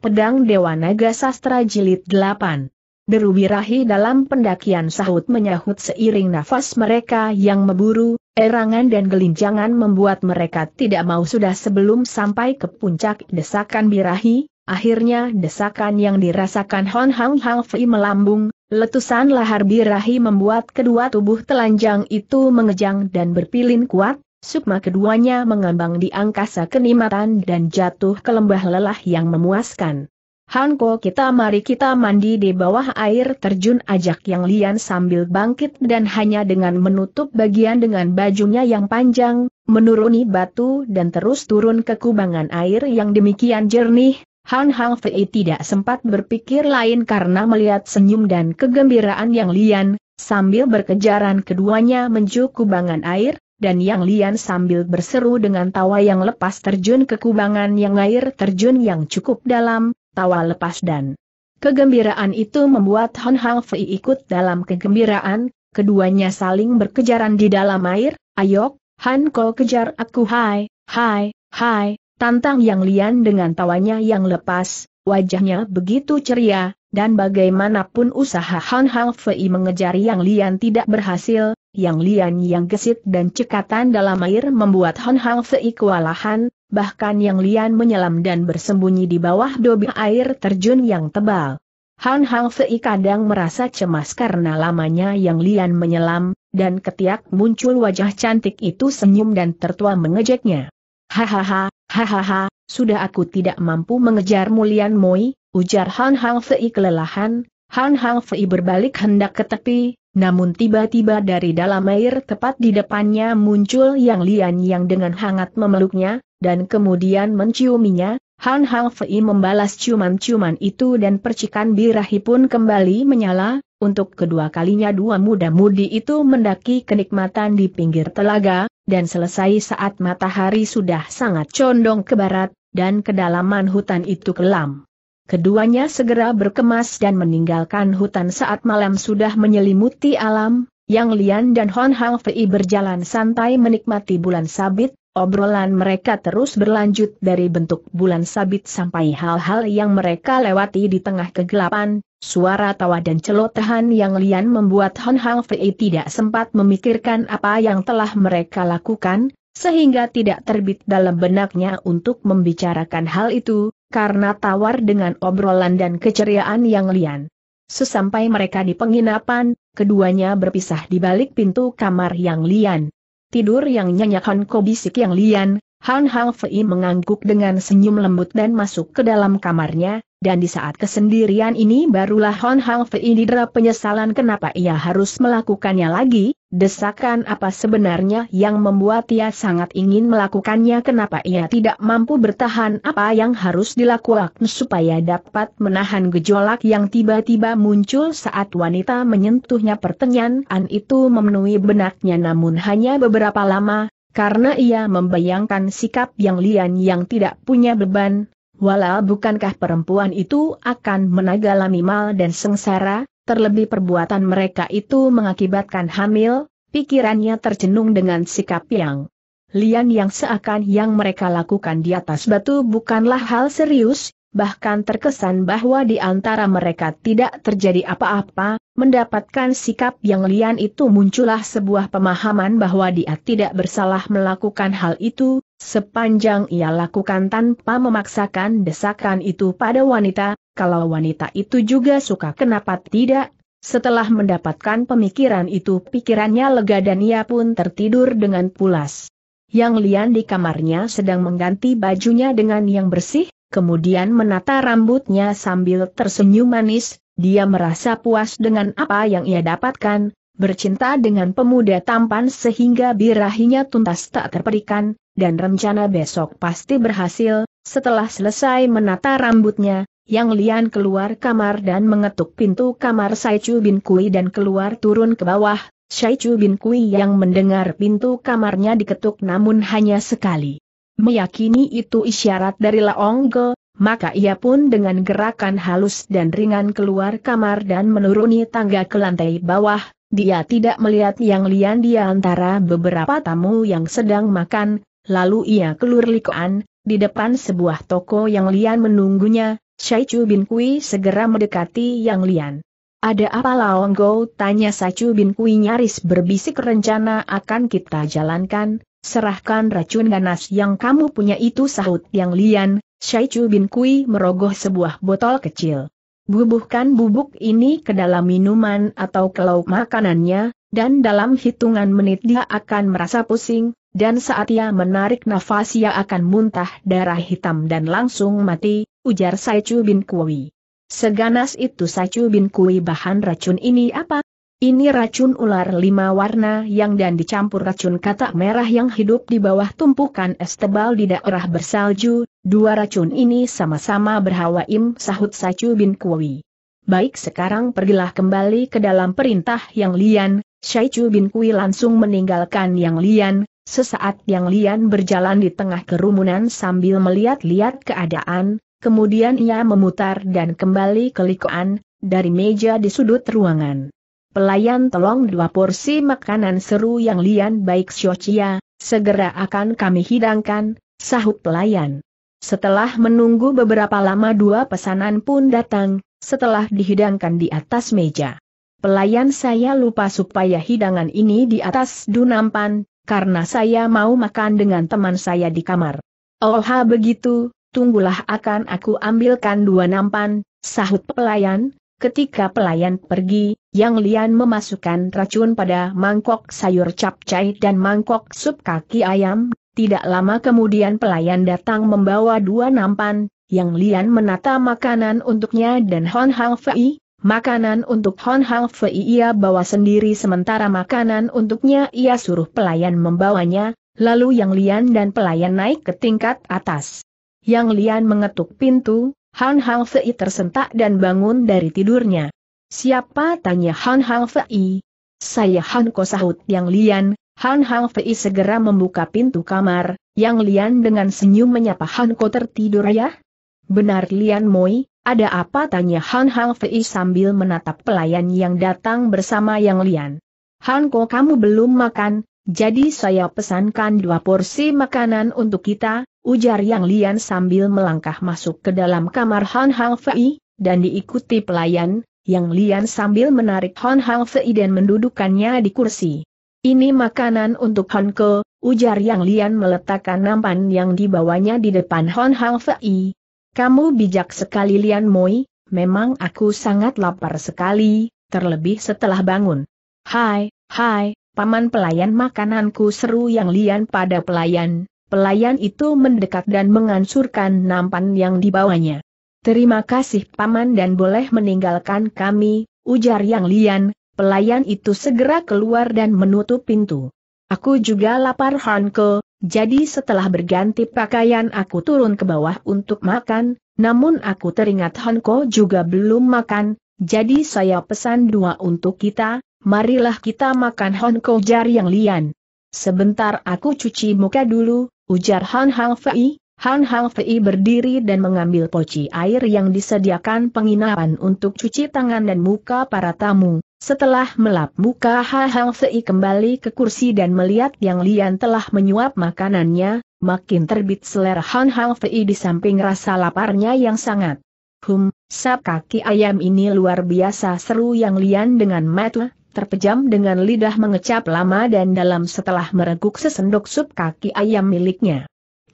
Pedang Dewa Naga Sastra Jilid 8. Berubirahi dalam pendakian sahut menyahut seiring nafas mereka yang memburu, erangan dan gelinjangan membuat mereka tidak mau sudah sebelum sampai ke puncak desakan birahi, akhirnya desakan yang dirasakan Hon Hang Hang Fei melambung, letusan lahar birahi membuat kedua tubuh telanjang itu mengejang dan berpilin kuat, Sukma keduanya mengambang di angkasa kenikmatan dan jatuh ke lembah lelah yang memuaskan. Hanko kita mari kita mandi di bawah air terjun ajak yang lian sambil bangkit dan hanya dengan menutup bagian dengan bajunya yang panjang, menuruni batu dan terus turun ke kubangan air yang demikian jernih, Han Hang Fei tidak sempat berpikir lain karena melihat senyum dan kegembiraan yang lian, sambil berkejaran keduanya menuju kubangan air, dan Yang Lian sambil berseru dengan tawa yang lepas terjun ke kubangan yang air terjun yang cukup dalam, tawa lepas dan kegembiraan itu membuat Hon Hang Fei ikut dalam kegembiraan, keduanya saling berkejaran di dalam air, ayok, Han Ko kejar aku hai, hai, hai, tantang Yang Lian dengan tawanya yang lepas, wajahnya begitu ceria, dan bagaimanapun usaha Han Hang Fei mengejar Yang Lian tidak berhasil, yang lian yang gesit dan cekatan dalam air membuat Hon Hang Fei kewalahan, bahkan yang lian menyelam dan bersembunyi di bawah dobi air terjun yang tebal. Han Hang Fei kadang merasa cemas karena lamanya yang lian menyelam, dan ketiak muncul wajah cantik itu senyum dan tertua mengejeknya. Hahaha, hahaha, sudah aku tidak mampu mengejar Mulian Moi, ujar Han Hang Fei kelelahan, Han Hang Fei berbalik hendak ke tepi, namun tiba-tiba dari dalam air tepat di depannya muncul Yang Lian yang dengan hangat memeluknya, dan kemudian menciuminya, Han Hang Fei membalas ciuman-ciuman itu dan percikan birahi pun kembali menyala, untuk kedua kalinya dua muda-mudi itu mendaki kenikmatan di pinggir telaga, dan selesai saat matahari sudah sangat condong ke barat, dan kedalaman hutan itu kelam. Keduanya segera berkemas dan meninggalkan hutan saat malam sudah menyelimuti alam, yang Lian dan Hon Hang Fei berjalan santai menikmati bulan sabit, obrolan mereka terus berlanjut dari bentuk bulan sabit sampai hal-hal yang mereka lewati di tengah kegelapan, suara tawa dan celotehan yang Lian membuat Hon Hang Fei tidak sempat memikirkan apa yang telah mereka lakukan, sehingga tidak terbit dalam benaknya untuk membicarakan hal itu, karena tawar dengan obrolan dan keceriaan yang lian. Sesampai mereka di penginapan, keduanya berpisah di balik pintu kamar yang lian. Tidur yang nyenyak Han Ko bisik yang lian, Han Hang Fei mengangguk dengan senyum lembut dan masuk ke dalam kamarnya, dan di saat kesendirian ini barulah Hon Hang Fei didera penyesalan kenapa ia harus melakukannya lagi, desakan apa sebenarnya yang membuat ia sangat ingin melakukannya kenapa ia tidak mampu bertahan apa yang harus dilakukan supaya dapat menahan gejolak yang tiba-tiba muncul saat wanita menyentuhnya pertanyaan itu memenuhi benaknya namun hanya beberapa lama, karena ia membayangkan sikap yang lian yang tidak punya beban, Walau bukankah perempuan itu akan menagalami mal dan sengsara, terlebih perbuatan mereka itu mengakibatkan hamil, pikirannya tercenung dengan sikap yang lian yang seakan yang mereka lakukan di atas batu bukanlah hal serius, bahkan terkesan bahwa di antara mereka tidak terjadi apa-apa, mendapatkan sikap yang lian itu muncullah sebuah pemahaman bahwa dia tidak bersalah melakukan hal itu, Sepanjang ia lakukan tanpa memaksakan desakan itu pada wanita, kalau wanita itu juga suka kenapa tidak? Setelah mendapatkan pemikiran itu pikirannya lega dan ia pun tertidur dengan pulas. Yang Lian di kamarnya sedang mengganti bajunya dengan yang bersih, kemudian menata rambutnya sambil tersenyum manis, dia merasa puas dengan apa yang ia dapatkan, bercinta dengan pemuda tampan sehingga birahinya tuntas tak terperikan, dan rencana besok pasti berhasil, setelah selesai menata rambutnya, Yang Lian keluar kamar dan mengetuk pintu kamar Sai Chu Bin Kui dan keluar turun ke bawah, Sai Chu Bin Kui yang mendengar pintu kamarnya diketuk namun hanya sekali. Meyakini itu isyarat dari Laong Ge, maka ia pun dengan gerakan halus dan ringan keluar kamar dan menuruni tangga ke lantai bawah, dia tidak melihat yang lian di antara beberapa tamu yang sedang makan, Lalu ia keluar likoan, di depan sebuah toko yang Lian menunggunya, Shai Chu Bin Kui segera mendekati Yang Lian. Ada apa Laonggo? Go? Tanya Sacu Bin Kui nyaris berbisik rencana akan kita jalankan, serahkan racun ganas yang kamu punya itu sahut Yang Lian, Shai Chu Bin Kui merogoh sebuah botol kecil. Bubuhkan bubuk ini ke dalam minuman atau ke lauk makanannya, dan dalam hitungan menit dia akan merasa pusing, dan saat ia menarik nafas ia akan muntah darah hitam dan langsung mati, ujar Saichu bin Kui. Seganas itu Saichu bin Kui bahan racun ini apa? Ini racun ular lima warna yang dan dicampur racun katak merah yang hidup di bawah tumpukan es tebal di daerah bersalju, dua racun ini sama-sama berhawa im sahut Saichu bin Kui. Baik sekarang pergilah kembali ke dalam perintah yang Lian, Chu bin Kui langsung meninggalkan Yang Lian, sesaat Yang Lian berjalan di tengah kerumunan sambil melihat-lihat keadaan, kemudian ia memutar dan kembali ke likoan, dari meja di sudut ruangan. Pelayan tolong dua porsi makanan seru Yang Lian baik Xiochia, segera akan kami hidangkan, sahut pelayan. Setelah menunggu beberapa lama dua pesanan pun datang, setelah dihidangkan di atas meja. Pelayan saya lupa supaya hidangan ini di atas dunampan, karena saya mau makan dengan teman saya di kamar. Oha begitu, tunggulah akan aku ambilkan dua nampan, sahut pelayan, Ketika pelayan pergi, Yang Lian memasukkan racun pada mangkok sayur capcai dan mangkok sup kaki ayam. Tidak lama kemudian pelayan datang membawa dua nampan. Yang Lian menata makanan untuknya dan Hon Hang Fei, Makanan untuk Hon Hang Fei ia bawa sendiri sementara makanan untuknya ia suruh pelayan membawanya, lalu Yang Lian dan pelayan naik ke tingkat atas. Yang Lian mengetuk pintu, Han Hang Fei tersentak dan bangun dari tidurnya. Siapa tanya Han Hang Fei? Saya Han Ko sahut Yang Lian, Han Hang Fei segera membuka pintu kamar, Yang Lian dengan senyum menyapa Han Ko tertidur ya? Benar Lian Moi, ada apa tanya Han Fei sambil menatap pelayan yang datang bersama Yang Lian. Han Ko kamu belum makan, jadi saya pesankan dua porsi makanan untuk kita, ujar Yang Lian sambil melangkah masuk ke dalam kamar Han Fei, dan diikuti pelayan, Yang Lian sambil menarik Han Fei dan mendudukannya di kursi. Ini makanan untuk Han Ko, ujar Yang Lian meletakkan nampan yang dibawanya di depan Han Fei. Kamu bijak sekali Lian Moi, memang aku sangat lapar sekali, terlebih setelah bangun. Hai, hai, paman pelayan makananku seru yang Lian pada pelayan, pelayan itu mendekat dan mengansurkan nampan yang dibawanya. Terima kasih paman dan boleh meninggalkan kami, ujar yang Lian, pelayan itu segera keluar dan menutup pintu. Aku juga lapar Hanke, jadi setelah berganti pakaian aku turun ke bawah untuk makan, namun aku teringat Hanko juga belum makan, jadi saya pesan dua untuk kita, marilah kita makan Hanko jar yang lian. Sebentar aku cuci muka dulu, ujar Han Hang Fei. Han Hang Fei berdiri dan mengambil poci air yang disediakan penginapan untuk cuci tangan dan muka para tamu. Setelah melap muka Ha Hang Sei kembali ke kursi dan melihat Yang Lian telah menyuap makanannya, makin terbit selera Han Hang Sei di samping rasa laparnya yang sangat. Hum, sap kaki ayam ini luar biasa seru Yang Lian dengan mata terpejam dengan lidah mengecap lama dan dalam setelah mereguk sesendok sup kaki ayam miliknya.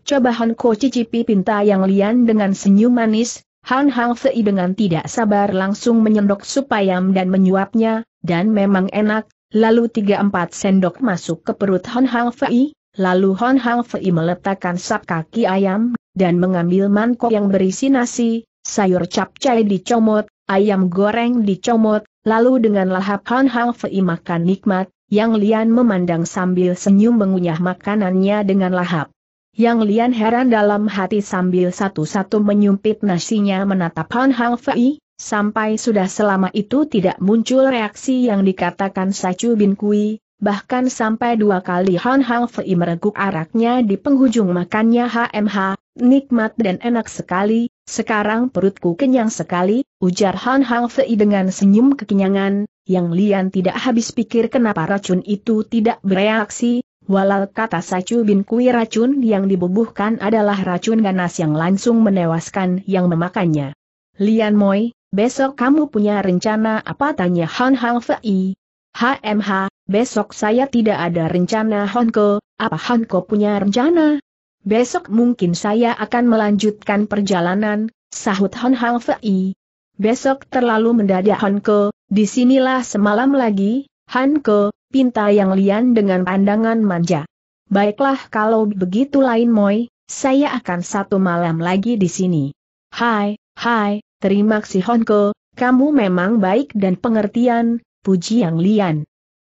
Coba Ko cicipi pinta yang lian dengan senyum manis, Han Hang Fei dengan tidak sabar langsung menyendok sup ayam dan menyuapnya, dan memang enak, lalu 3-4 sendok masuk ke perut Han Hang Fei, lalu Han Hang Fei meletakkan sap kaki ayam, dan mengambil mangkok yang berisi nasi, sayur capcai dicomot, ayam goreng dicomot, lalu dengan lahap Han Hang Fei makan nikmat, yang Lian memandang sambil senyum mengunyah makanannya dengan lahap. Yang Lian heran dalam hati sambil satu-satu menyumpit nasinya menatap Han Hang Fei, sampai sudah selama itu tidak muncul reaksi yang dikatakan Sacu Bin Kui, bahkan sampai dua kali Han Hang Fei mereguk araknya di penghujung makannya HMH, nikmat dan enak sekali, sekarang perutku kenyang sekali, ujar Han Hang Fei dengan senyum kekenyangan, yang Lian tidak habis pikir kenapa racun itu tidak bereaksi, Walau kata Sacu bin Kui racun yang dibubuhkan adalah racun ganas yang langsung menewaskan yang memakannya. Lian Moi, besok kamu punya rencana apa tanya Han Hang Fei? HMH, besok saya tidak ada rencana Ko, apa Ko punya rencana? Besok mungkin saya akan melanjutkan perjalanan, sahut Hon Hang Fei. Besok terlalu mendadak Ko, disinilah semalam lagi, Ko, pinta yang lian dengan pandangan manja. Baiklah kalau begitu lain moy, saya akan satu malam lagi di sini. Hai, hai, terima kasih Honko, kamu memang baik dan pengertian, puji Yang Lian.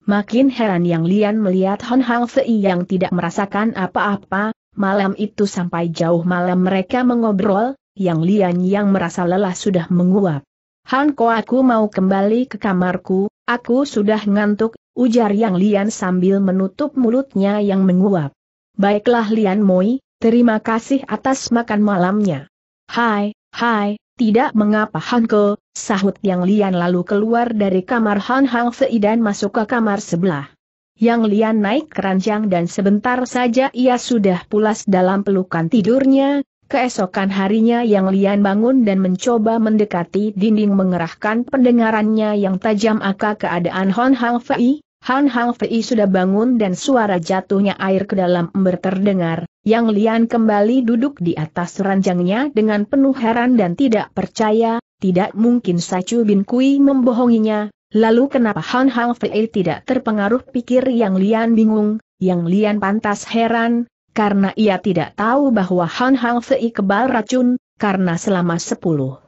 Makin heran Yang Lian melihat Hon Hang Fei yang tidak merasakan apa-apa, malam itu sampai jauh malam mereka mengobrol, Yang Lian yang merasa lelah sudah menguap. Hanko aku mau kembali ke kamarku, aku sudah ngantuk, ujar Yang Lian sambil menutup mulutnya yang menguap. Baiklah Lian Moi, terima kasih atas makan malamnya. Hai, hai, tidak mengapa Hanko, sahut Yang Lian lalu keluar dari kamar Han Hang Fei dan masuk ke kamar sebelah. Yang Lian naik keranjang dan sebentar saja ia sudah pulas dalam pelukan tidurnya, Keesokan harinya yang Lian bangun dan mencoba mendekati dinding mengerahkan pendengarannya yang tajam aka keadaan Hon Hang Fei. Han Hang Fei sudah bangun dan suara jatuhnya air ke dalam ember terdengar. Yang Lian kembali duduk di atas ranjangnya dengan penuh heran dan tidak percaya, tidak mungkin Sacu Bin Kui membohonginya. Lalu kenapa Han Hang Fei tidak terpengaruh pikir Yang Lian bingung, Yang Lian pantas heran, karena ia tidak tahu bahwa Han Hang Fei kebal racun, karena selama sepuluh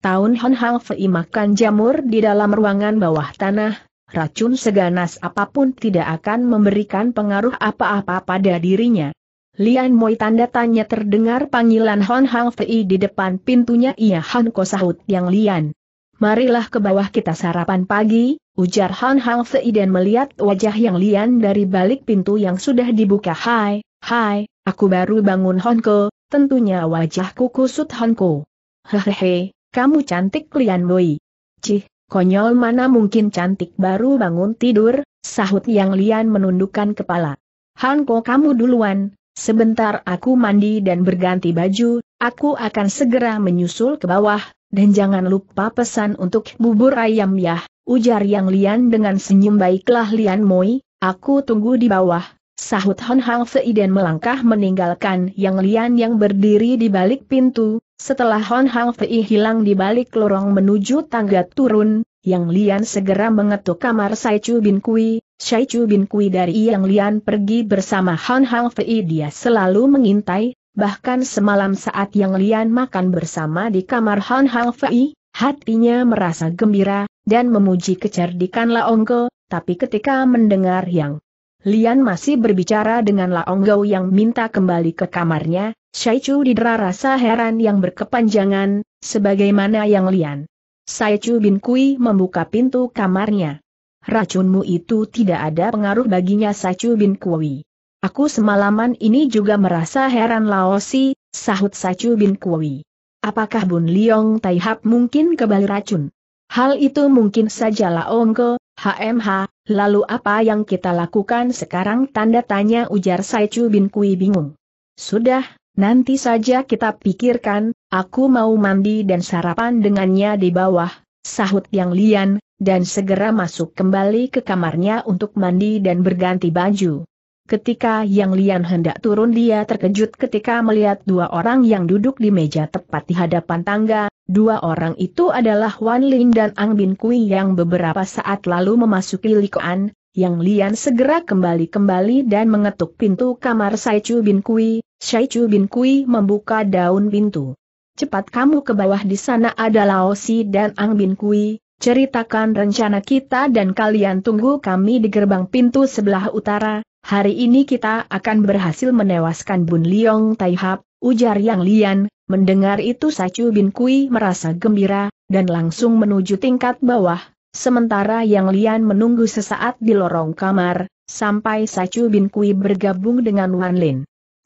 tahun Han Hang Fei makan jamur di dalam ruangan bawah tanah, racun seganas apapun tidak akan memberikan pengaruh apa-apa pada dirinya. Lian Moi tanda tanya terdengar panggilan Han Hang Fei di depan pintunya ia Han Ko sahut yang Lian. Marilah ke bawah kita sarapan pagi, ujar Han Hang Fei dan melihat wajah yang Lian dari balik pintu yang sudah dibuka Hai, Hai, aku baru bangun Honko, tentunya wajahku kusut Honko. Hehehe, kamu cantik Lian Boy. Cih, konyol mana mungkin cantik baru bangun tidur, sahut yang Lian menundukkan kepala. Honko kamu duluan, sebentar aku mandi dan berganti baju, aku akan segera menyusul ke bawah, dan jangan lupa pesan untuk bubur ayam ya. ujar yang Lian dengan senyum baiklah Lian Moi, aku tunggu di bawah Sahut Hon Hang Fei dan melangkah meninggalkan Yang Lian yang berdiri di balik pintu, setelah Hon Hang Fei hilang di balik lorong menuju tangga turun, Yang Lian segera mengetuk kamar Sai Chu Bin Kui, Sai Chu Bin Kui dari Yang Lian pergi bersama Hon Hang Fei dia selalu mengintai, bahkan semalam saat Yang Lian makan bersama di kamar Hon Hang Fei, hatinya merasa gembira, dan memuji kecerdikan Laongke, tapi ketika mendengar Yang Lian masih berbicara dengan Laong Gou yang minta kembali ke kamarnya, Shai Chu didera rasa heran yang berkepanjangan, sebagaimana yang Lian. Shai Chu bin Kui membuka pintu kamarnya. Racunmu itu tidak ada pengaruh baginya Shai Chu bin Kui. Aku semalaman ini juga merasa heran Laosi, sahut Shai Chu bin Kui. Apakah Bun Liong Taihap mungkin kebal racun? Hal itu mungkin saja Gou, HMH, lalu apa yang kita lakukan sekarang? Tanda tanya ujar Saichu bin Kui bingung. Sudah, nanti saja kita pikirkan, aku mau mandi dan sarapan dengannya di bawah, sahut yang lian, dan segera masuk kembali ke kamarnya untuk mandi dan berganti baju. Ketika Yang Lian hendak turun dia terkejut ketika melihat dua orang yang duduk di meja tepat di hadapan tangga, dua orang itu adalah Wan Lin dan Ang Bin Kui yang beberapa saat lalu memasuki Likuan, Yang Lian segera kembali-kembali dan mengetuk pintu kamar Sai Chu Bin Kui, Sai Chu Bin Kui membuka daun pintu. Cepat kamu ke bawah di sana ada Lao Si dan Ang Bin Kui, ceritakan rencana kita dan kalian tunggu kami di gerbang pintu sebelah utara, hari ini kita akan berhasil menewaskan Bun Liong Taihap, ujar Yang Lian, mendengar itu Sacu Bin Kui merasa gembira, dan langsung menuju tingkat bawah, sementara Yang Lian menunggu sesaat di lorong kamar, sampai Sacu Bin Kui bergabung dengan Wan Lin.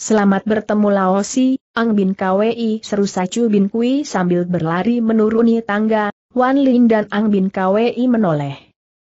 Selamat bertemu Laosi, Ang Bin Kwi seru Sacu Bin Kui sambil berlari menuruni tangga, Wan Lin dan Ang Bin Kwi menoleh.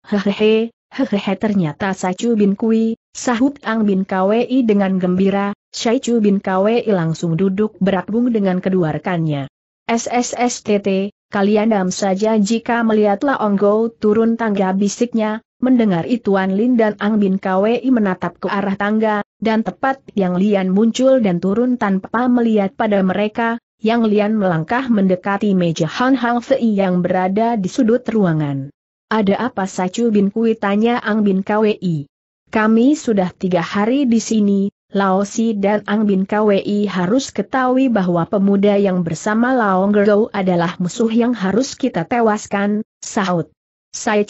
Hehehe, hehehe ternyata Sacu Bin Kui, Sahut Ang Bin Kwei dengan gembira, Chu Bin Kwei langsung duduk berakbung dengan kedua rekannya. SSSTT, kalian dam saja jika melihat Laonggo turun tangga bisiknya, mendengar ituan Lin dan Ang Bin Kwei menatap ke arah tangga, dan tepat yang Lian muncul dan turun tanpa melihat pada mereka, yang Lian melangkah mendekati meja Han Hang Fei yang berada di sudut ruangan. Ada apa Sacu Bin Kui tanya Ang Bin Kwei. Kami sudah tiga hari di sini, Laosi dan Ang Bin Kwi harus ketahui bahwa pemuda yang bersama Laong Gerou adalah musuh yang harus kita tewaskan, sahut.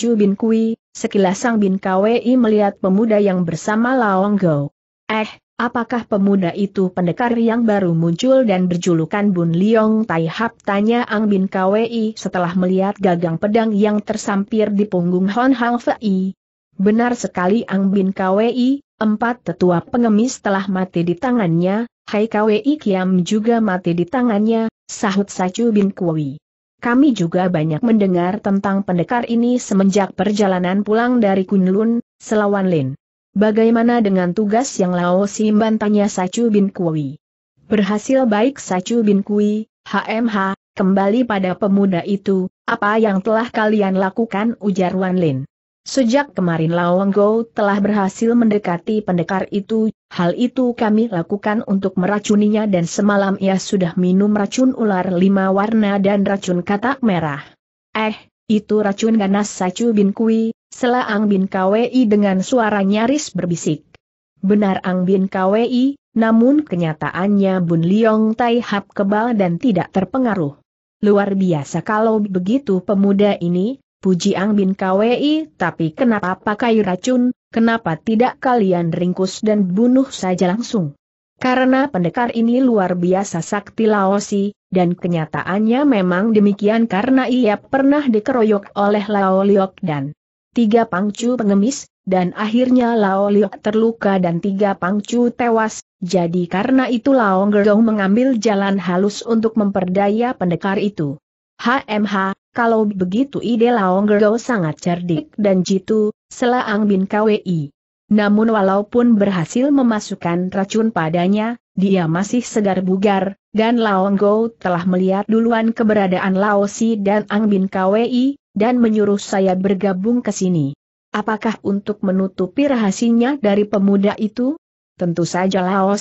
Chu Bin Kui, sekilas Ang Bin Kwi melihat pemuda yang bersama Laong Gerou. Eh, apakah pemuda itu pendekar yang baru muncul dan berjulukan Bun Liong Tai Hap? Tanya Ang Bin Kwi setelah melihat gagang pedang yang tersampir di punggung Hon Hang Fei. Benar sekali Ang Bin Kwi, empat tetua pengemis telah mati di tangannya, Hai Kwi Kiam juga mati di tangannya, sahut Sacu Bin Kwi. Kami juga banyak mendengar tentang pendekar ini semenjak perjalanan pulang dari Kunlun, Selawan Lin. Bagaimana dengan tugas yang Lao Simban tanya Sacu Bin Kwi? Berhasil baik Sacu Bin Kwi, HMH, kembali pada pemuda itu, apa yang telah kalian lakukan ujar Wan Lin. Sejak kemarin Lawang Go telah berhasil mendekati pendekar itu, hal itu kami lakukan untuk meracuninya dan semalam ia sudah minum racun ular lima warna dan racun katak merah. Eh, itu racun ganas Sacu Bin Kui, Ang Bin Kwi dengan suara nyaris berbisik. Benar Ang Bin Kwi, namun kenyataannya Bun Liong Tai Hap kebal dan tidak terpengaruh. Luar biasa kalau begitu pemuda ini, puji Ang Bin KWI, tapi kenapa pakai racun, kenapa tidak kalian ringkus dan bunuh saja langsung? Karena pendekar ini luar biasa sakti Laosi, dan kenyataannya memang demikian karena ia pernah dikeroyok oleh Lao Liok dan tiga pangcu pengemis, dan akhirnya Lao Liok terluka dan tiga pangcu tewas, jadi karena itu Lao Gerong mengambil jalan halus untuk memperdaya pendekar itu. HMH, kalau begitu ide Laong Gergo sangat cerdik dan jitu, selaang bin KWI. Namun walaupun berhasil memasukkan racun padanya, dia masih segar bugar, dan Laong Go telah melihat duluan keberadaan Lao dan Ang Bin KWI, dan menyuruh saya bergabung ke sini. Apakah untuk menutupi rahasinya dari pemuda itu? Tentu saja Lao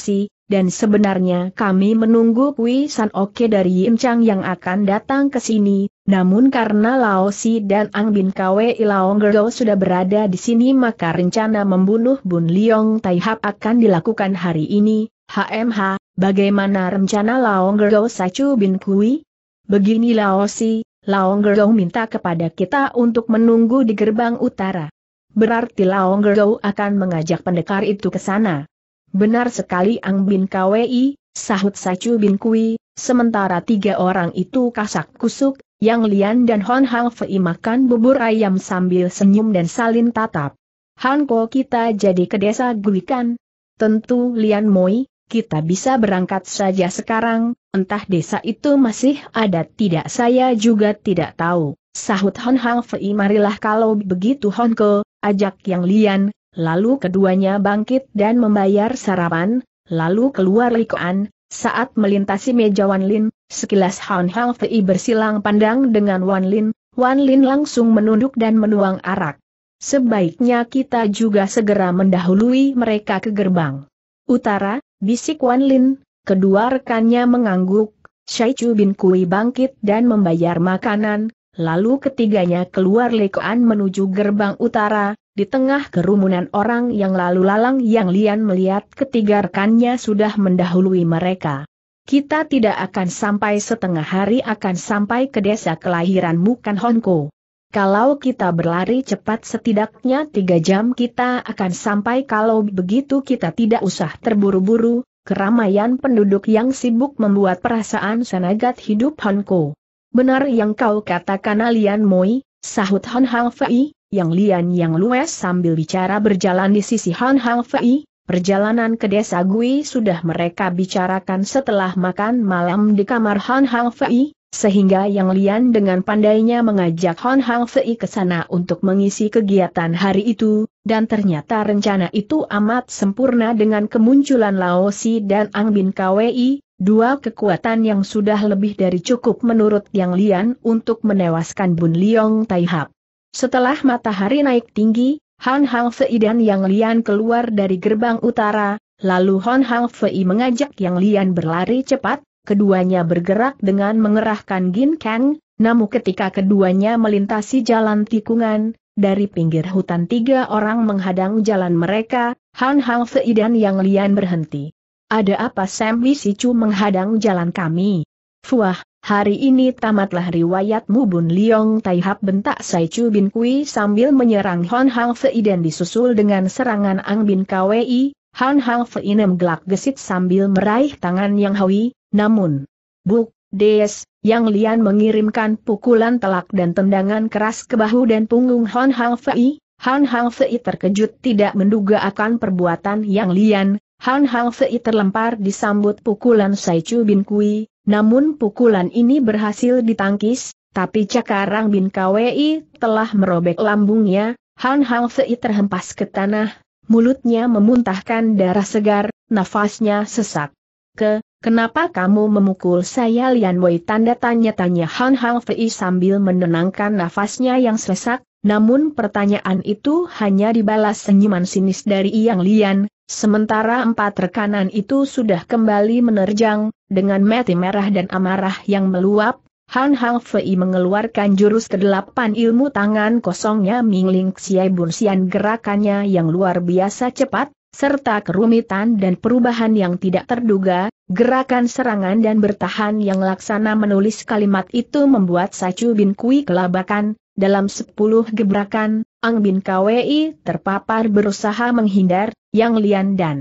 dan sebenarnya kami menunggu Pui San Oke dari Yim Chang yang akan datang ke sini, namun karena Lao Si dan Ang Bin Kwe Ilaong sudah berada di sini maka rencana membunuh Bun Liong Tai akan dilakukan hari ini. HMH, bagaimana rencana Laong Ngergo Sacu Bin Kui? Begini Lao Si, Laong minta kepada kita untuk menunggu di gerbang utara. Berarti Laong Ngergo akan mengajak pendekar itu ke sana. Benar sekali Ang Bin Kwei, sahut Sacu Bin Kui, sementara tiga orang itu kasak kusuk, yang Lian dan Hon Hang Fei makan bubur ayam sambil senyum dan salin tatap. Han Ko kita jadi ke desa Gui Tentu Lian Moi, kita bisa berangkat saja sekarang, entah desa itu masih ada tidak saya juga tidak tahu. Sahut Hon Hang Fei marilah kalau begitu Hon Ko, ajak Yang Lian, lalu keduanya bangkit dan membayar sarapan, lalu keluar Likoan, saat melintasi meja Wan Lin, sekilas Han Hang Fei bersilang pandang dengan Wan Lin, Wan Lin langsung menunduk dan menuang arak. Sebaiknya kita juga segera mendahului mereka ke gerbang. Utara, bisik Wan Lin, kedua rekannya mengangguk, Shai Chu bin Kui bangkit dan membayar makanan, lalu ketiganya keluar lekoan menuju gerbang utara, di tengah kerumunan orang yang lalu lalang yang Lian melihat ketiga rekannya sudah mendahului mereka. Kita tidak akan sampai setengah hari akan sampai ke desa kelahiranmu kan Honko. Kalau kita berlari cepat setidaknya tiga jam kita akan sampai kalau begitu kita tidak usah terburu-buru, keramaian penduduk yang sibuk membuat perasaan senagat hidup Honko. Benar yang kau katakan Alian Moi, sahut Hon Hang Fei, yang Lian Yang Lues sambil bicara berjalan di sisi Han Hang Fei, perjalanan ke desa Gui sudah mereka bicarakan setelah makan malam di kamar Han Hang Fei, sehingga Yang Lian dengan pandainya mengajak Han Hang Fei ke sana untuk mengisi kegiatan hari itu, dan ternyata rencana itu amat sempurna dengan kemunculan Lao Si dan Ang Bin Kwei, dua kekuatan yang sudah lebih dari cukup menurut Yang Lian untuk menewaskan Bun Liong Taihap. Setelah matahari naik tinggi, Han Hang Fei dan Yang Lian keluar dari gerbang utara, lalu Han Hang Fei mengajak Yang Lian berlari cepat, keduanya bergerak dengan mengerahkan Gin Kang, namun ketika keduanya melintasi jalan tikungan, dari pinggir hutan tiga orang menghadang jalan mereka, Han Hang Fei dan Yang Lian berhenti. Ada apa Sam Wisicu menghadang jalan kami? Fuah, Hari ini tamatlah riwayatmu Bun Liong Taihap bentak Sai Chu Bin Kui sambil menyerang Hon Hang Fei dan disusul dengan serangan Ang Bin Kwei, Han Hang Fei gelak gesit sambil meraih tangan Yang Hui, namun, Buk, Des, Yang Lian mengirimkan pukulan telak dan tendangan keras ke bahu dan punggung Hon Hang Fei, Han Hang Fei terkejut tidak menduga akan perbuatan Yang Lian, Han Hang Fei terlempar disambut pukulan Sai Chu Bin Kui, namun pukulan ini berhasil ditangkis, tapi Cakarang bin Kwei telah merobek lambungnya, Han Hang Sei terhempas ke tanah, mulutnya memuntahkan darah segar, nafasnya sesak. Ke, kenapa kamu memukul saya Lian Wei tanda tanya-tanya Han Hang Fei sambil menenangkan nafasnya yang sesak, namun pertanyaan itu hanya dibalas senyuman sinis dari Yang Lian, sementara empat rekanan itu sudah kembali menerjang, dengan mati merah dan amarah yang meluap, Han Hang Fei mengeluarkan jurus kedelapan ilmu tangan kosongnya Ming Ling Xie Bun Xian gerakannya yang luar biasa cepat, serta kerumitan dan perubahan yang tidak terduga, gerakan serangan dan bertahan yang laksana menulis kalimat itu membuat Sacu Bin Kui kelabakan, dalam sepuluh gebrakan, Ang Bin Kwei terpapar berusaha menghindar, Yang Lian dan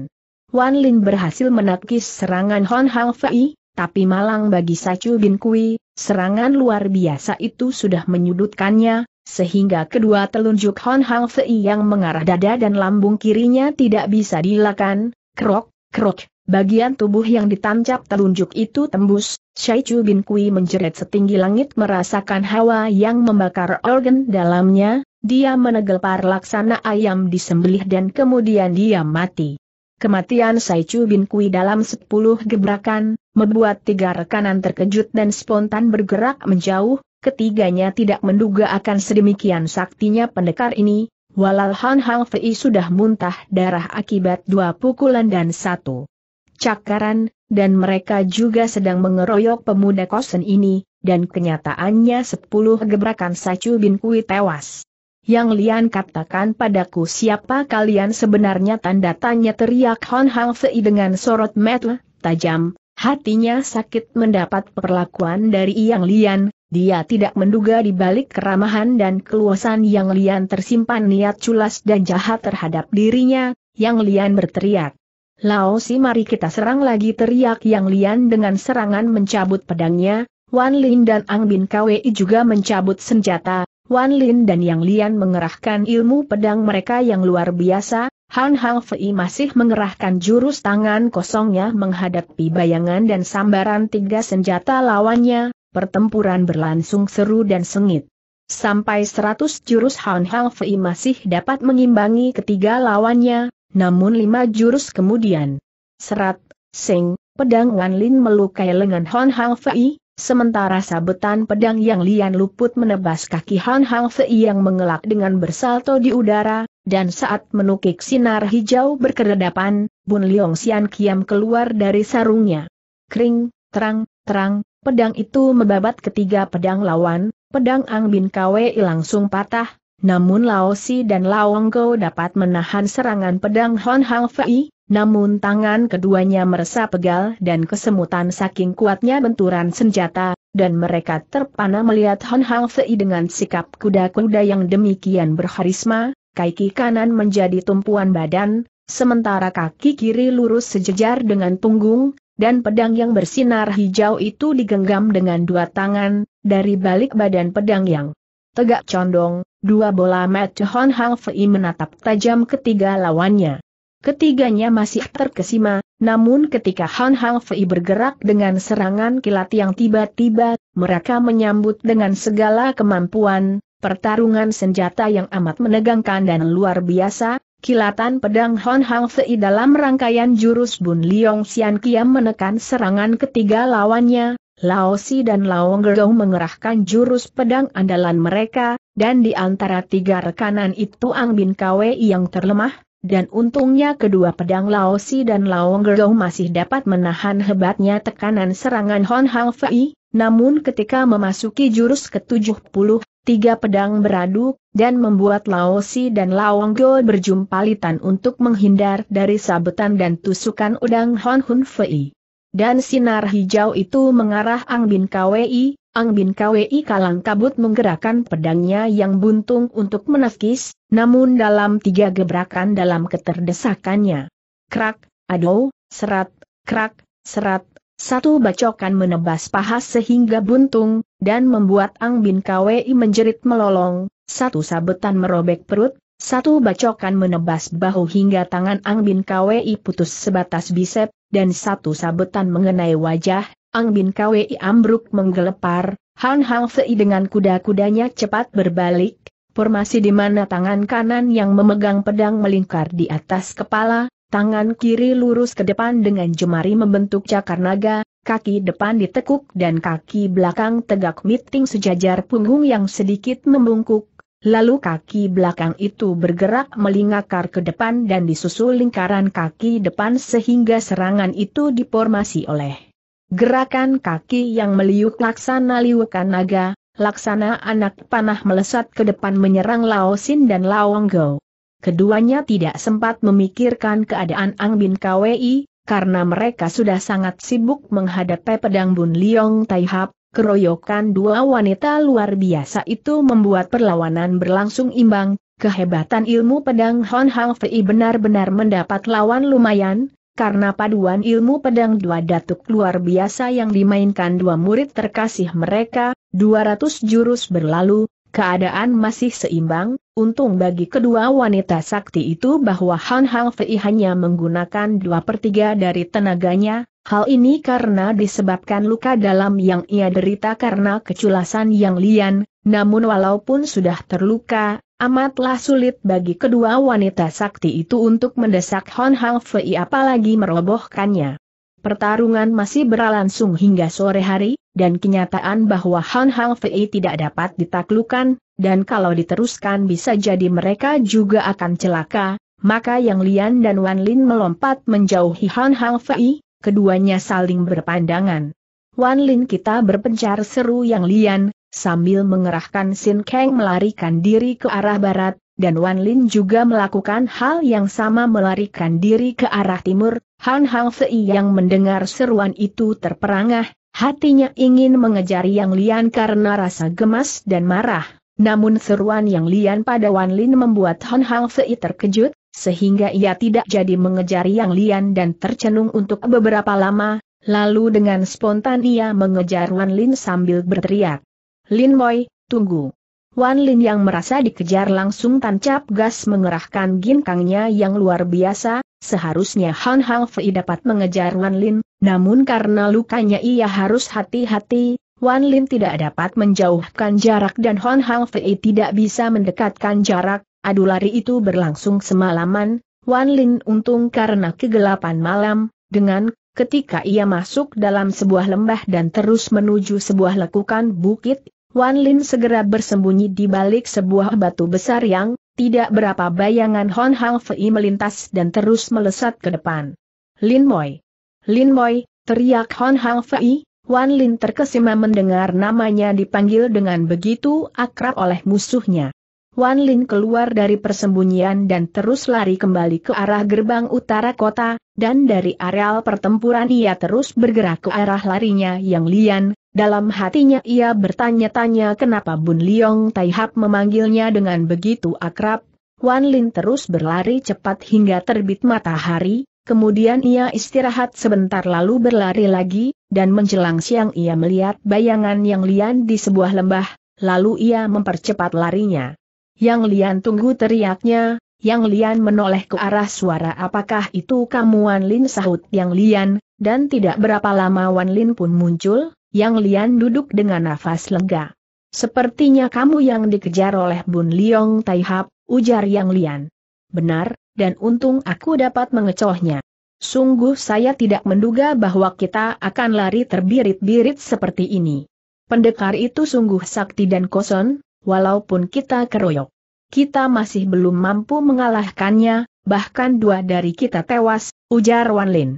Wan Lin berhasil menakis serangan Hon Hang Fei, tapi malang bagi Sacu Bin Kui, serangan luar biasa itu sudah menyudutkannya, sehingga kedua telunjuk Hon Hang Fei yang mengarah dada dan lambung kirinya tidak bisa dilakukan. krok, krok, bagian tubuh yang ditancap telunjuk itu tembus, Sacu Bin Kui menjerit setinggi langit merasakan hawa yang membakar organ dalamnya, dia menegelpar laksana ayam disembelih dan kemudian dia mati. Kematian Saichu bin Kui dalam sepuluh gebrakan, membuat tiga rekanan terkejut dan spontan bergerak menjauh, ketiganya tidak menduga akan sedemikian saktinya pendekar ini, Walau Han Hang Fei sudah muntah darah akibat dua pukulan dan satu cakaran, dan mereka juga sedang mengeroyok pemuda kosen ini, dan kenyataannya sepuluh gebrakan Saichu bin Kui tewas. Yang Lian katakan padaku siapa kalian sebenarnya tanda tanya teriak Hon Hang Fei dengan sorot mata tajam, hatinya sakit mendapat perlakuan dari Yang Lian, dia tidak menduga di balik keramahan dan keluasan Yang Lian tersimpan niat culas dan jahat terhadap dirinya, Yang Lian berteriak. Lao Si mari kita serang lagi teriak Yang Lian dengan serangan mencabut pedangnya, Wan Lin dan Ang Bin Kwei juga mencabut senjata, Wan Lin dan Yang Lian mengerahkan ilmu pedang mereka yang luar biasa, Han Hang Fei masih mengerahkan jurus tangan kosongnya menghadapi bayangan dan sambaran tiga senjata lawannya, pertempuran berlangsung seru dan sengit. Sampai seratus jurus Han Hang Fei masih dapat mengimbangi ketiga lawannya, namun lima jurus kemudian. Serat, sing, pedang Wan Lin melukai lengan Han Hang Fei, Sementara sabetan pedang yang Lian Luput menebas kaki Han Hang Fei yang mengelak dengan bersalto di udara, dan saat menukik sinar hijau berkeredapan, Bun Leong Sian Kiam keluar dari sarungnya. Kring, terang, terang, pedang itu membabat ketiga pedang lawan, pedang Ang Bin Kwei langsung patah, namun Lao Si dan Lao Ngo dapat menahan serangan pedang Han Hang Fei, namun tangan keduanya merasa pegal dan kesemutan saking kuatnya benturan senjata, dan mereka terpana melihat Hon Hang Fei dengan sikap kuda-kuda yang demikian berharisma, kaki kanan menjadi tumpuan badan, sementara kaki kiri lurus sejajar dengan punggung, dan pedang yang bersinar hijau itu digenggam dengan dua tangan, dari balik badan pedang yang tegak condong, dua bola mata Hon Hang Fei menatap tajam ketiga lawannya. Ketiganya masih terkesima, namun ketika Han Hang Fei bergerak dengan serangan kilat yang tiba-tiba, mereka menyambut dengan segala kemampuan, pertarungan senjata yang amat menegangkan dan luar biasa, kilatan pedang Han Hang Fei dalam rangkaian jurus Bun Liong Xian Kiam menekan serangan ketiga lawannya, Lao Si dan Lao Gerong mengerahkan jurus pedang andalan mereka, dan di antara tiga rekanan itu Ang Bin Kwei yang terlemah, dan untungnya kedua pedang Lao dan Lao masih dapat menahan hebatnya tekanan serangan Hon Hang Fei, namun ketika memasuki jurus ke-70, tiga pedang beradu, dan membuat Lao dan Lao berjumpa litan untuk menghindar dari sabetan dan tusukan udang Hon Hun Fei. Dan sinar hijau itu mengarah Ang Bin Kwei. Ang Bin Kwei kalang kabut menggerakkan pedangnya yang buntung untuk menafkis, namun dalam tiga gebrakan dalam keterdesakannya. Krak, aduh, serat, krak, serat, satu bacokan menebas paha sehingga buntung, dan membuat Ang Bin Kwei menjerit melolong, satu sabetan merobek perut, satu bacokan menebas bahu hingga tangan Ang Bin Kwei putus sebatas bisep, dan satu sabetan mengenai wajah, Ang Bin Kwei ambruk menggelepar, Han Hang Fei dengan kuda-kudanya cepat berbalik, formasi di mana tangan kanan yang memegang pedang melingkar di atas kepala, tangan kiri lurus ke depan dengan jemari membentuk cakar naga, kaki depan ditekuk dan kaki belakang tegak miting sejajar punggung yang sedikit membungkuk, lalu kaki belakang itu bergerak melingkar ke depan dan disusul lingkaran kaki depan sehingga serangan itu diformasi oleh gerakan kaki yang meliuk laksana liwakan naga, laksana anak panah melesat ke depan menyerang Lao Sin dan Lao Go. Keduanya tidak sempat memikirkan keadaan Ang Bin Kwei, karena mereka sudah sangat sibuk menghadapi pedang Bun Liong Tai Hap, keroyokan dua wanita luar biasa itu membuat perlawanan berlangsung imbang, kehebatan ilmu pedang Hon Hang Fei benar-benar mendapat lawan lumayan, karena paduan ilmu pedang dua datuk luar biasa yang dimainkan dua murid terkasih mereka, 200 jurus berlalu, keadaan masih seimbang, untung bagi kedua wanita sakti itu bahwa Han Hang Fei hanya menggunakan dua per 3 dari tenaganya, hal ini karena disebabkan luka dalam yang ia derita karena keculasan yang lian, namun walaupun sudah terluka, amatlah sulit bagi kedua wanita sakti itu untuk mendesak Hon Hang Fei apalagi merobohkannya. Pertarungan masih berlangsung hingga sore hari, dan kenyataan bahwa Hon Hang Fei tidak dapat ditaklukkan, dan kalau diteruskan bisa jadi mereka juga akan celaka, maka Yang Lian dan Wan Lin melompat menjauhi Hon Hang Fei, keduanya saling berpandangan. Wan Lin kita berpencar seru Yang Lian, sambil mengerahkan Sin Kang melarikan diri ke arah barat, dan Wan Lin juga melakukan hal yang sama melarikan diri ke arah timur, Han Hang Fei yang mendengar seruan itu terperangah, hatinya ingin mengejar Yang Lian karena rasa gemas dan marah. Namun seruan Yang Lian pada Wan Lin membuat Han Hang Fei terkejut, sehingga ia tidak jadi mengejar Yang Lian dan tercenung untuk beberapa lama, lalu dengan spontan ia mengejar Wan Lin sambil berteriak. Lin Moi, tunggu. Wan Lin yang merasa dikejar langsung tancap gas mengerahkan ginkangnya yang luar biasa, seharusnya Han Hang Fei dapat mengejar Wan Lin, namun karena lukanya ia harus hati-hati, Wan Lin tidak dapat menjauhkan jarak dan Han Hang Fei tidak bisa mendekatkan jarak, adu lari itu berlangsung semalaman, Wan Lin untung karena kegelapan malam, dengan ketika ia masuk dalam sebuah lembah dan terus menuju sebuah lekukan bukit, Wan Lin segera bersembunyi di balik sebuah batu besar yang, tidak berapa bayangan Hon Hang Fei melintas dan terus melesat ke depan. Lin Moi. Lin Moi, teriak Hon Hang Fei, Wan Lin terkesima mendengar namanya dipanggil dengan begitu akrab oleh musuhnya. Wan Lin keluar dari persembunyian dan terus lari kembali ke arah gerbang utara kota, dan dari areal pertempuran ia terus bergerak ke arah larinya yang lian, dalam hatinya ia bertanya-tanya kenapa Bun Liong Hap memanggilnya dengan begitu akrab. Wan Lin terus berlari cepat hingga terbit matahari, kemudian ia istirahat sebentar lalu berlari lagi, dan menjelang siang ia melihat bayangan yang lian di sebuah lembah, lalu ia mempercepat larinya. Yang Lian tunggu teriaknya, Yang Lian menoleh ke arah suara apakah itu kamu Wan Lin sahut Yang Lian, dan tidak berapa lama Wan Lin pun muncul, Yang Lian duduk dengan nafas lega. Sepertinya kamu yang dikejar oleh Bun Liong Taihap, ujar Yang Lian. Benar, dan untung aku dapat mengecohnya. Sungguh saya tidak menduga bahwa kita akan lari terbirit-birit seperti ini. Pendekar itu sungguh sakti dan koson, walaupun kita keroyok. Kita masih belum mampu mengalahkannya, bahkan dua dari kita tewas, ujar Wan Lin.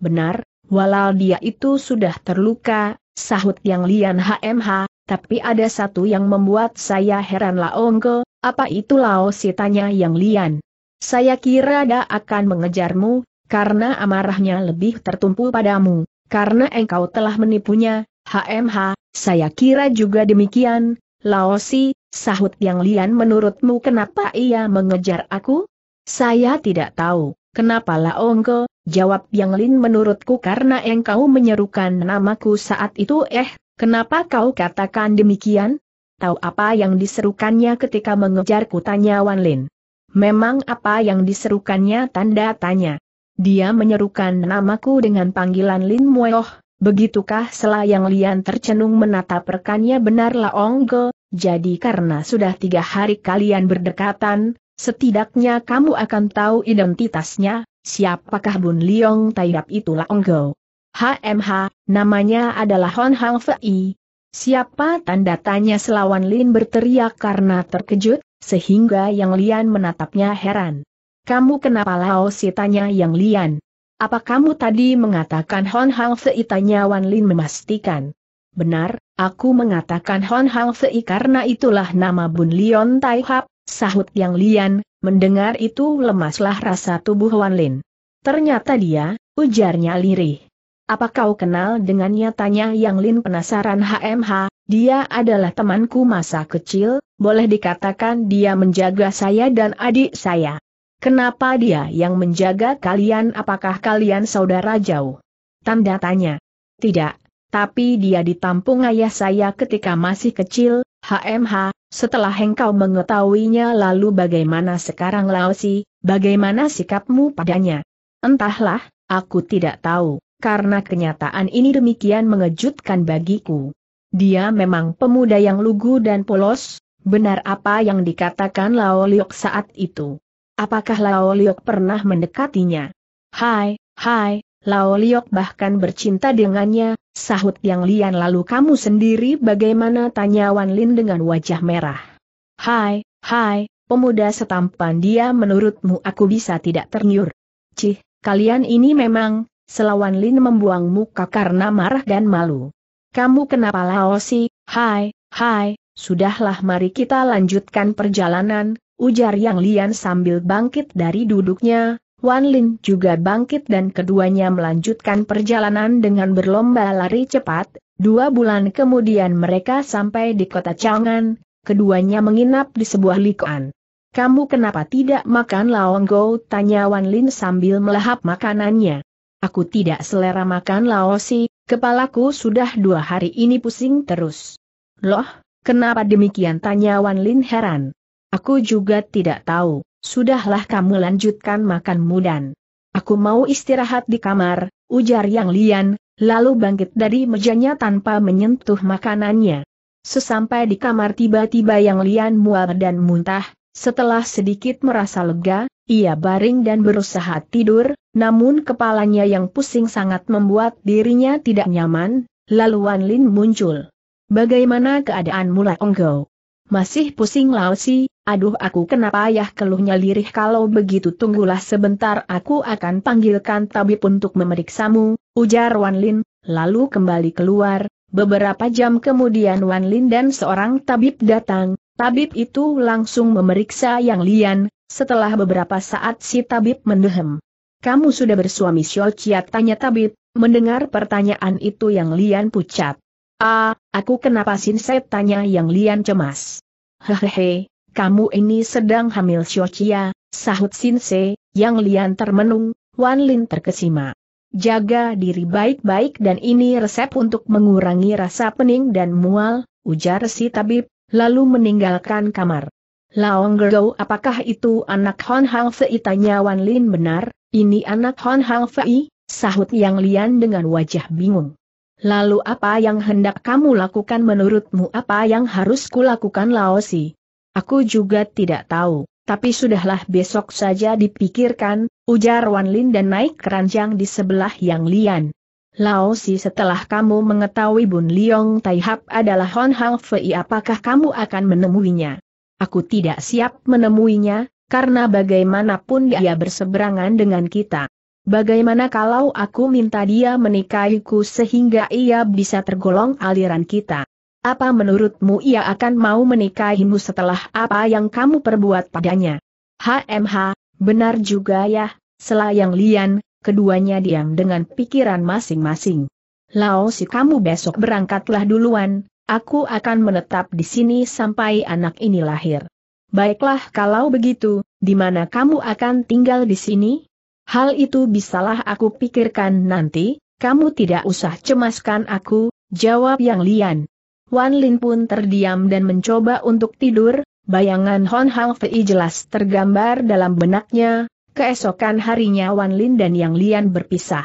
Benar, walau dia itu sudah terluka, sahut yang Lian HMH, tapi ada satu yang membuat saya heran Laongko, apa itu Lao si tanya yang Lian. Saya kira dia akan mengejarmu, karena amarahnya lebih tertumpu padamu, karena engkau telah menipunya, HMH, saya kira juga demikian, Laosi, sahut yang lian menurutmu kenapa ia mengejar aku? Saya tidak tahu, kenapa Laongko, jawab yang lin menurutku karena engkau menyerukan namaku saat itu eh, kenapa kau katakan demikian? Tahu apa yang diserukannya ketika mengejarku tanya Wan Lin. Memang apa yang diserukannya tanda tanya. Dia menyerukan namaku dengan panggilan Lin Mueoh, Begitukah selayang Lian tercenung menatap rekannya benarlah Onggo, jadi karena sudah tiga hari kalian berdekatan, setidaknya kamu akan tahu identitasnya, siapakah Bun Liong Taiyap itulah Onggo. HMH, namanya adalah Hon Hang Fei. Siapa tanda tanya selawan Lin berteriak karena terkejut, sehingga Yang Lian menatapnya heran. Kamu kenapa Lao si tanya Yang Lian? Apa kamu tadi mengatakan Hon Hang Sei? Tanya Wan Lin memastikan. Benar, aku mengatakan Hon Hang Sei karena itulah nama Bun Lion Tai Hap, sahut Yang Lian, mendengar itu lemaslah rasa tubuh Wan Lin. Ternyata dia, ujarnya lirih. Apa kau kenal dengannya tanya Yang Lin penasaran HMH, dia adalah temanku masa kecil, boleh dikatakan dia menjaga saya dan adik saya. Kenapa dia yang menjaga kalian apakah kalian saudara jauh? Tanda tanya. Tidak, tapi dia ditampung ayah saya ketika masih kecil, HMH, setelah engkau mengetahuinya lalu bagaimana sekarang Laosi, bagaimana sikapmu padanya? Entahlah, aku tidak tahu, karena kenyataan ini demikian mengejutkan bagiku. Dia memang pemuda yang lugu dan polos, benar apa yang dikatakan Lao Liok saat itu. Apakah Lao Liok pernah mendekatinya? Hai, hai, Lao Liok bahkan bercinta dengannya, sahut Yang Lian lalu kamu sendiri bagaimana tanya Wan Lin dengan wajah merah. Hai, hai, pemuda setampan dia menurutmu aku bisa tidak ternyur. Cih, kalian ini memang, selawan Lin membuang muka karena marah dan malu. Kamu kenapa Lao Si, hai, hai, sudahlah mari kita lanjutkan perjalanan, ujar Yang Lian sambil bangkit dari duduknya, Wan Lin juga bangkit dan keduanya melanjutkan perjalanan dengan berlomba lari cepat, dua bulan kemudian mereka sampai di kota Changan, keduanya menginap di sebuah likuan. Kamu kenapa tidak makan laonggo? tanya Wan Lin sambil melahap makanannya. Aku tidak selera makan si. kepalaku sudah dua hari ini pusing terus. Loh, kenapa demikian tanya Wan Lin heran. Aku juga tidak tahu, sudahlah kamu lanjutkan makan mudan. aku mau istirahat di kamar, ujar Yang Lian, lalu bangkit dari mejanya tanpa menyentuh makanannya. Sesampai di kamar tiba-tiba Yang Lian mual dan muntah, setelah sedikit merasa lega, ia baring dan berusaha tidur, namun kepalanya yang pusing sangat membuat dirinya tidak nyaman, lalu Wan Lin muncul. Bagaimana keadaanmu mulai Onggau? Masih pusing Lausi, aduh aku kenapa ayah keluhnya lirih kalau begitu tunggulah sebentar aku akan panggilkan tabib untuk memeriksamu, ujar Wan Lin, lalu kembali keluar. Beberapa jam kemudian Wan Lin dan seorang tabib datang, tabib itu langsung memeriksa yang Lian, setelah beberapa saat si tabib mendehem. Kamu sudah bersuami Xiao Chia tanya tabib, mendengar pertanyaan itu yang Lian pucat. Ah, aku kenapa Sinset tanya yang Lian cemas. Hehehe, kamu ini sedang hamil Xiaoqia, sahut Sinse, yang Lian termenung, Wan Lin terkesima. Jaga diri baik-baik dan ini resep untuk mengurangi rasa pening dan mual, ujar si tabib, lalu meninggalkan kamar. Laong Gergo apakah itu anak Hon Hang Fei tanya Wan Lin benar, ini anak Hon Hang Fei, sahut Yang Lian dengan wajah bingung. Lalu apa yang hendak kamu lakukan menurutmu apa yang harus kulakukan Laosi? Aku juga tidak tahu, tapi sudahlah besok saja dipikirkan, ujar Wan Lin dan naik keranjang di sebelah Yang Lian. Laosi setelah kamu mengetahui Bun Liong Taihap adalah Hon Hang Fei apakah kamu akan menemuinya? Aku tidak siap menemuinya, karena bagaimanapun dia berseberangan dengan kita. Bagaimana kalau aku minta dia menikahiku sehingga ia bisa tergolong aliran kita? Apa menurutmu ia akan mau menikahimu setelah apa yang kamu perbuat padanya? HMH, benar juga ya, selayang lian, keduanya diam dengan pikiran masing-masing. Lao si kamu besok berangkatlah duluan, aku akan menetap di sini sampai anak ini lahir. Baiklah kalau begitu, di mana kamu akan tinggal di sini? Hal itu bisalah aku pikirkan nanti, kamu tidak usah cemaskan aku, jawab Yang Lian. Wan Lin pun terdiam dan mencoba untuk tidur, bayangan Hon Hang Fei jelas tergambar dalam benaknya, keesokan harinya Wan Lin dan Yang Lian berpisah.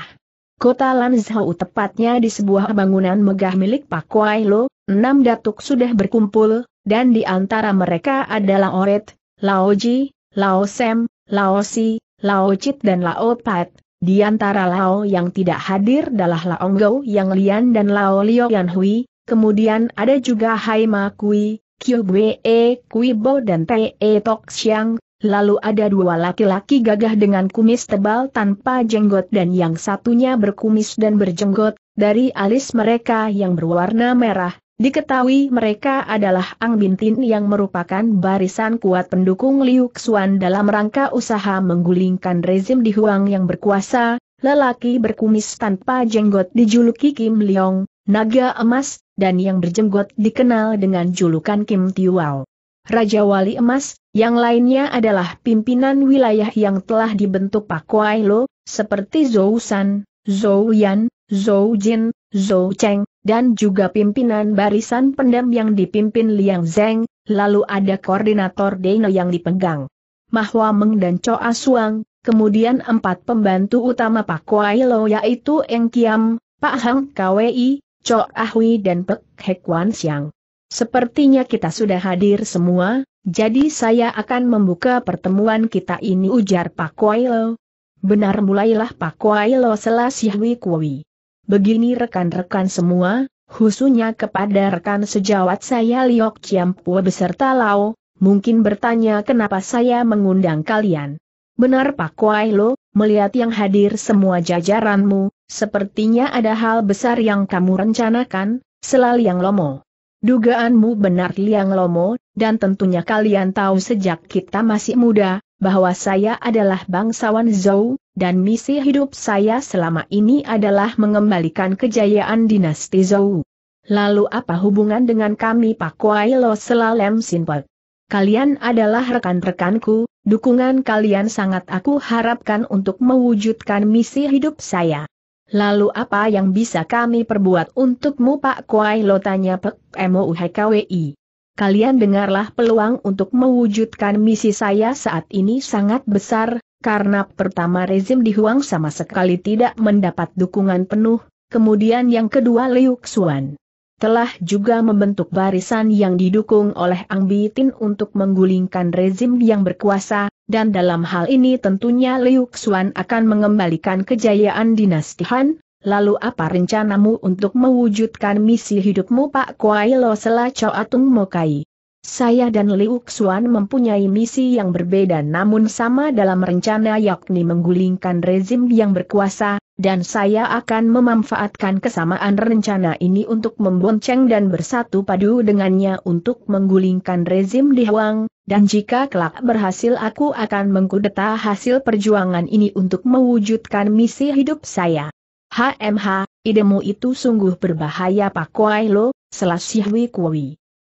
Kota Lan Lanzhou tepatnya di sebuah bangunan megah milik Pak Kuai Lo, enam datuk sudah berkumpul, dan di antara mereka adalah Oret, Lao Ji, Lao Sem, Lao Si, Lao Chit dan Lao Pat, di antara Lao yang tidak hadir adalah Lao Ngou Yang Lian dan Lao Liu Yan Hui, kemudian ada juga Hai Ma Kui, Kyu Bwe e, Kui Bo dan Te E Tok Xiang, lalu ada dua laki-laki gagah dengan kumis tebal tanpa jenggot dan yang satunya berkumis dan berjenggot, dari alis mereka yang berwarna merah, Diketahui mereka adalah Ang Bintin yang merupakan barisan kuat pendukung Liu Xuan dalam rangka usaha menggulingkan rezim di Huang yang berkuasa, lelaki berkumis tanpa jenggot dijuluki Kim Leong, naga emas, dan yang berjenggot dikenal dengan julukan Kim Tiwau. Raja Wali Emas, yang lainnya adalah pimpinan wilayah yang telah dibentuk Pak Kuai Lo, seperti Zhou San, Zhou Yan, Zhou Jin, Zhou Cheng, dan juga pimpinan barisan pendam yang dipimpin Liang Zeng, lalu ada koordinator Deno yang dipegang. Mahwa Meng dan Choa Suang, kemudian empat pembantu utama Pak Kuai Lo yaitu Eng Kiam, Pak Hang Kwei, Choa Hui dan Pek Hek Wan Siang. Sepertinya kita sudah hadir semua, jadi saya akan membuka pertemuan kita ini ujar Pak Kuai Lo. Benar mulailah Pak Kuai Lo selasih Hui Kuwi. Begini rekan-rekan semua, khususnya kepada rekan sejawat saya Liok Chiampua beserta Lau, mungkin bertanya kenapa saya mengundang kalian. Benar Pak Kuai Lo, melihat yang hadir semua jajaranmu, sepertinya ada hal besar yang kamu rencanakan, selal yang lomo. Dugaanmu benar Liang Lomo, dan tentunya kalian tahu sejak kita masih muda, bahwa saya adalah bangsawan Zhou, dan misi hidup saya selama ini adalah mengembalikan kejayaan dinasti Zhou. Lalu apa hubungan dengan kami Pak Kuai Lo Selalem Sinpek? Kalian adalah rekan-rekanku, dukungan kalian sangat aku harapkan untuk mewujudkan misi hidup saya. Lalu apa yang bisa kami perbuat untukmu Pak Kuai Lo tanya Pek MOUHKWI. Kalian dengarlah peluang untuk mewujudkan misi saya saat ini sangat besar, karena pertama rezim di Huang sama sekali tidak mendapat dukungan penuh, kemudian yang kedua Liu Xuan. Telah juga membentuk barisan yang didukung oleh Ang Bitin untuk menggulingkan rezim yang berkuasa, dan dalam hal ini tentunya Liu Xuan akan mengembalikan kejayaan dinasti Han, Lalu apa rencanamu untuk mewujudkan misi hidupmu Pak Kuai Lo Sela Atung Mokai? Saya dan Liu Xuan mempunyai misi yang berbeda namun sama dalam rencana yakni menggulingkan rezim yang berkuasa, dan saya akan memanfaatkan kesamaan rencana ini untuk membonceng dan bersatu padu dengannya untuk menggulingkan rezim di Huang, dan jika kelak berhasil aku akan mengkudeta hasil perjuangan ini untuk mewujudkan misi hidup saya. HMH, idemu itu sungguh berbahaya Pak Kuai Lo, Selasih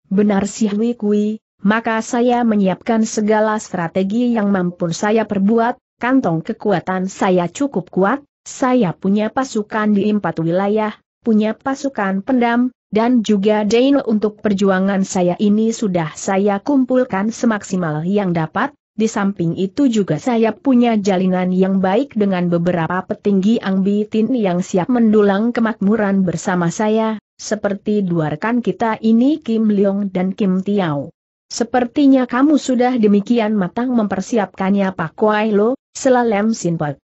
Benar sih, Hui Kui, maka saya menyiapkan segala strategi yang mampu saya perbuat, kantong kekuatan saya cukup kuat, saya punya pasukan di empat wilayah, punya pasukan pendam, dan juga Dino untuk perjuangan saya ini sudah saya kumpulkan semaksimal yang dapat, di samping itu juga saya punya jalinan yang baik dengan beberapa petinggi Bitin yang siap mendulang kemakmuran bersama saya, seperti dua kita ini Kim Leong dan Kim Tiao. Sepertinya kamu sudah demikian matang mempersiapkannya Pak Kwai Lo, sela Lem Sinpek.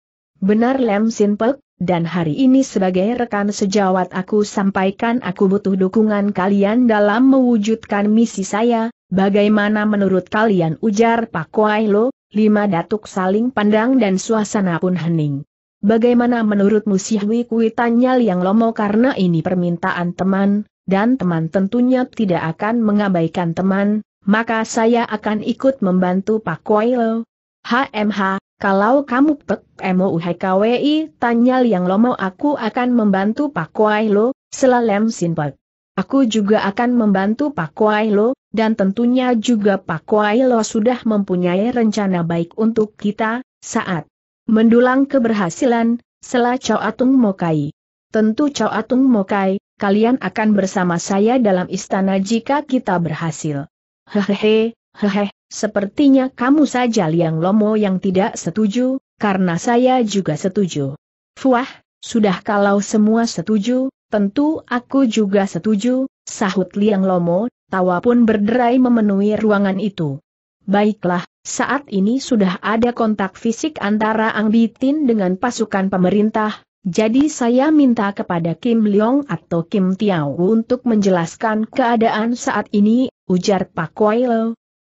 Benar Lem Sinpek, dan hari ini sebagai rekan sejawat aku sampaikan aku butuh dukungan kalian dalam mewujudkan misi saya, bagaimana menurut kalian ujar Pak Kwai Lo, lima datuk saling pandang dan suasana pun hening. Bagaimana menurutmu sih, Kui tanya Liang Lomo karena ini permintaan teman, dan teman tentunya tidak akan mengabaikan teman, maka saya akan ikut membantu Pak Koilo. HMH, kalau kamu pek MOUHKWI tanya Liang Lomo aku akan membantu Pak Koilo, selalem simpel. Aku juga akan membantu Pak Koilo, dan tentunya juga Pak Koilo sudah mempunyai rencana baik untuk kita, saat Mendulang keberhasilan, selah Cao Atung Mokai. Tentu Cao Atung Mokai, kalian akan bersama saya dalam istana jika kita berhasil. Hehehe, hehe, sepertinya kamu saja Liang Lomo yang tidak setuju, karena saya juga setuju. Fuah, sudah kalau semua setuju, tentu aku juga setuju, sahut Liang Lomo, tawa pun berderai memenuhi ruangan itu. Baiklah, saat ini sudah ada kontak fisik antara Ang Bitin dengan pasukan pemerintah, jadi saya minta kepada Kim Leong atau Kim Tiao untuk menjelaskan keadaan saat ini, ujar Pak Koi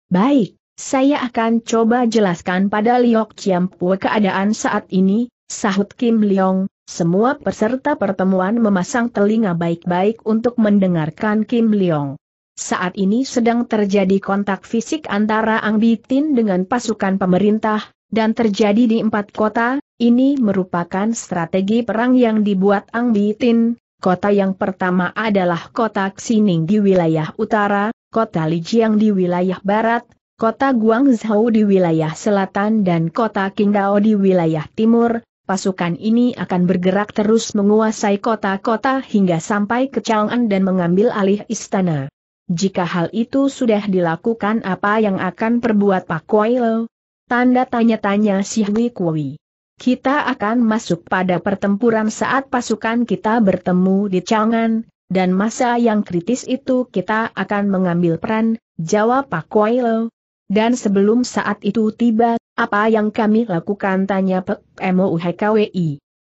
Baik, saya akan coba jelaskan pada Liok Pue keadaan saat ini, sahut Kim Leong. Semua peserta pertemuan memasang telinga baik-baik untuk mendengarkan Kim Leong. Saat ini sedang terjadi kontak fisik antara Ang Bitin dengan pasukan pemerintah, dan terjadi di empat kota, ini merupakan strategi perang yang dibuat Ang Bitin. Kota yang pertama adalah kota Xining di wilayah utara, kota Lijiang di wilayah barat, kota Guangzhou di wilayah selatan dan kota Qingdao di wilayah timur, pasukan ini akan bergerak terus menguasai kota-kota hingga sampai ke Chang'an dan mengambil alih istana. Jika hal itu sudah dilakukan apa yang akan perbuat Pak Koilo? Tanda tanya-tanya si Hui Kui. Kita akan masuk pada pertempuran saat pasukan kita bertemu di Changan, dan masa yang kritis itu kita akan mengambil peran, jawab Pak Koilo. Dan sebelum saat itu tiba, apa yang kami lakukan tanya Pek MOU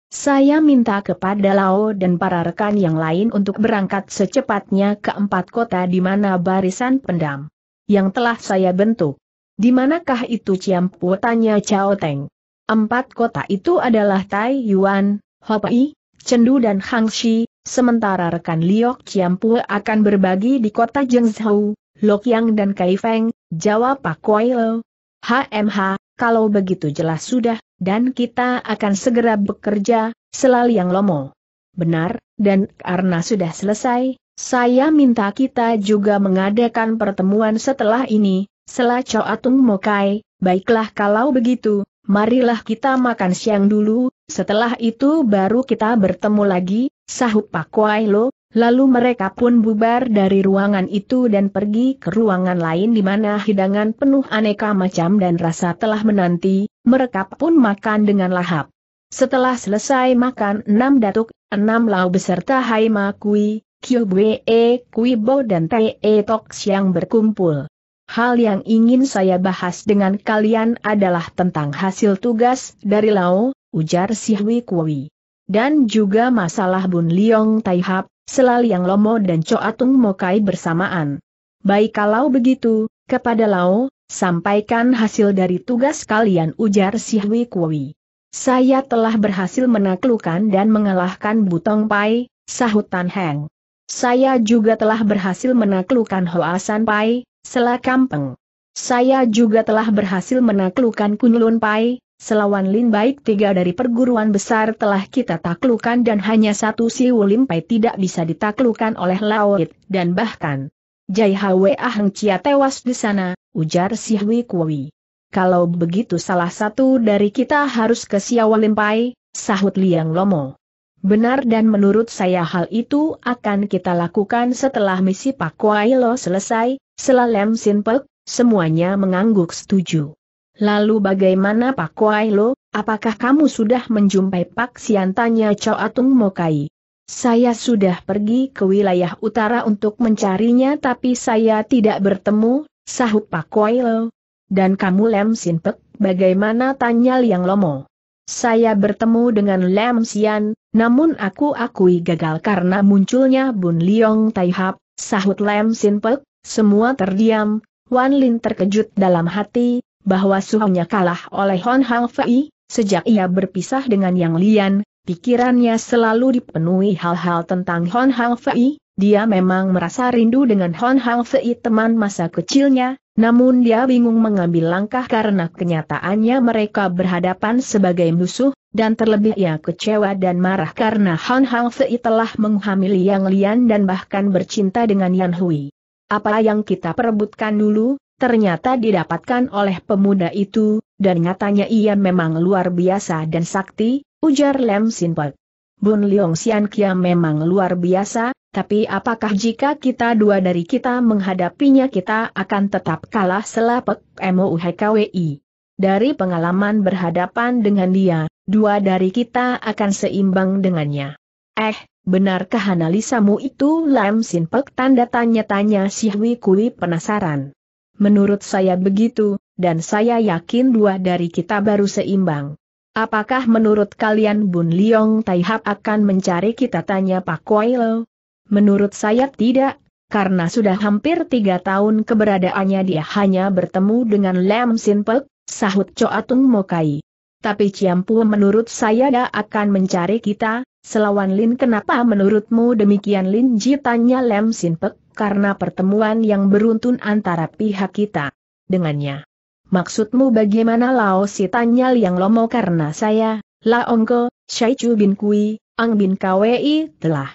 saya minta kepada Lao dan para rekan yang lain untuk berangkat secepatnya ke empat kota di mana barisan pendam yang telah saya bentuk. Di manakah itu Ciampu tanya Cao Teng. Empat kota itu adalah Tai Yuan, Hopi, Chengdu dan Hangxi, sementara rekan Liok Ciampu akan berbagi di kota Zhengzhou, Lokyang dan Kaifeng, jawab Pak Lo. HMH, kalau begitu jelas sudah, dan kita akan segera bekerja, selal yang lomo. Benar, dan karena sudah selesai, saya minta kita juga mengadakan pertemuan setelah ini, selah Coatung Mokai, baiklah kalau begitu, marilah kita makan siang dulu, setelah itu baru kita bertemu lagi, Sahup Pak Kuai Lo, Lalu mereka pun bubar dari ruangan itu dan pergi ke ruangan lain di mana hidangan penuh aneka macam dan rasa telah menanti, mereka pun makan dengan lahap. Setelah selesai makan enam datuk, enam lau beserta Hai Ma Kui, Kyo Bue Kui Bo dan E Tok yang berkumpul. Hal yang ingin saya bahas dengan kalian adalah tentang hasil tugas dari lau, ujar Si Hui Kui. Dan juga masalah Bun Liong Taihap, Selal Yang Lomo dan Coatung Mokai bersamaan. Baik kalau begitu, kepada Lao, sampaikan hasil dari tugas kalian ujar si Hui Kui. Saya telah berhasil menaklukkan dan mengalahkan Butong Pai, sahut Tan Heng. Saya juga telah berhasil menaklukkan Hoasan Pai, Selakampeng. Kampeng. Saya juga telah berhasil menaklukkan Kunlun Pai, Selawan Lin Baik tiga dari perguruan besar telah kita taklukan dan hanya satu Wulim Limpai tidak bisa ditaklukan oleh Laoit, dan bahkan Jai Hwe Aheng Chia tewas di sana, ujar Si Hwi Kui. Kalau begitu salah satu dari kita harus ke Wulim Pai, sahut Liang Lomo. Benar dan menurut saya hal itu akan kita lakukan setelah misi Pak Kuai Lo selesai, selalem Sin Pek, semuanya mengangguk setuju. Lalu bagaimana Pak Kuai Lo, apakah kamu sudah menjumpai Pak Sian tanya Chow Atung Mokai? Saya sudah pergi ke wilayah utara untuk mencarinya tapi saya tidak bertemu, sahut Pak Kuai Lo. Dan kamu Lem Sin Pek, bagaimana tanya Liang Lomo? Saya bertemu dengan Lem Sian, namun aku akui gagal karena munculnya Bun Liong Taihap, sahut Lem Sin Pek, semua terdiam, Wan Lin terkejut dalam hati, bahwa suhunya kalah oleh Hon Hang Fei, sejak ia berpisah dengan Yang Lian, pikirannya selalu dipenuhi hal-hal tentang Hon Hang Fei, dia memang merasa rindu dengan Hon Hang Fei teman masa kecilnya, namun dia bingung mengambil langkah karena kenyataannya mereka berhadapan sebagai musuh, dan terlebih ia kecewa dan marah karena Hon Hang Fei telah menghamili Yang Lian dan bahkan bercinta dengan Yan Hui. Apa yang kita perebutkan dulu, ternyata didapatkan oleh pemuda itu, dan nyatanya ia memang luar biasa dan sakti, ujar Lem Sinpek. Bun Leong Sian Kia memang luar biasa, tapi apakah jika kita dua dari kita menghadapinya kita akan tetap kalah selapek MOUHKWI? Dari pengalaman berhadapan dengan dia, dua dari kita akan seimbang dengannya. Eh, benarkah analisamu itu Lam Sinpek tanda tanya-tanya si Hui Kui penasaran. Menurut saya begitu, dan saya yakin dua dari kita baru seimbang. Apakah menurut kalian Bun Liong Taihap akan mencari kita tanya Pak Koilo? Menurut saya tidak, karena sudah hampir tiga tahun keberadaannya dia hanya bertemu dengan Lam Sinpek, sahut Coatung Mokai. Tapi Ciampu menurut saya dia akan mencari kita, selawan Lin kenapa menurutmu demikian Lin Ji tanya Lam Sinpek? karena pertemuan yang beruntun antara pihak kita dengannya. Maksudmu bagaimana Lao Si tanya Liang Lomo karena saya, Laongko, Shai Chu Bin Kui, Ang Bin Kwei telah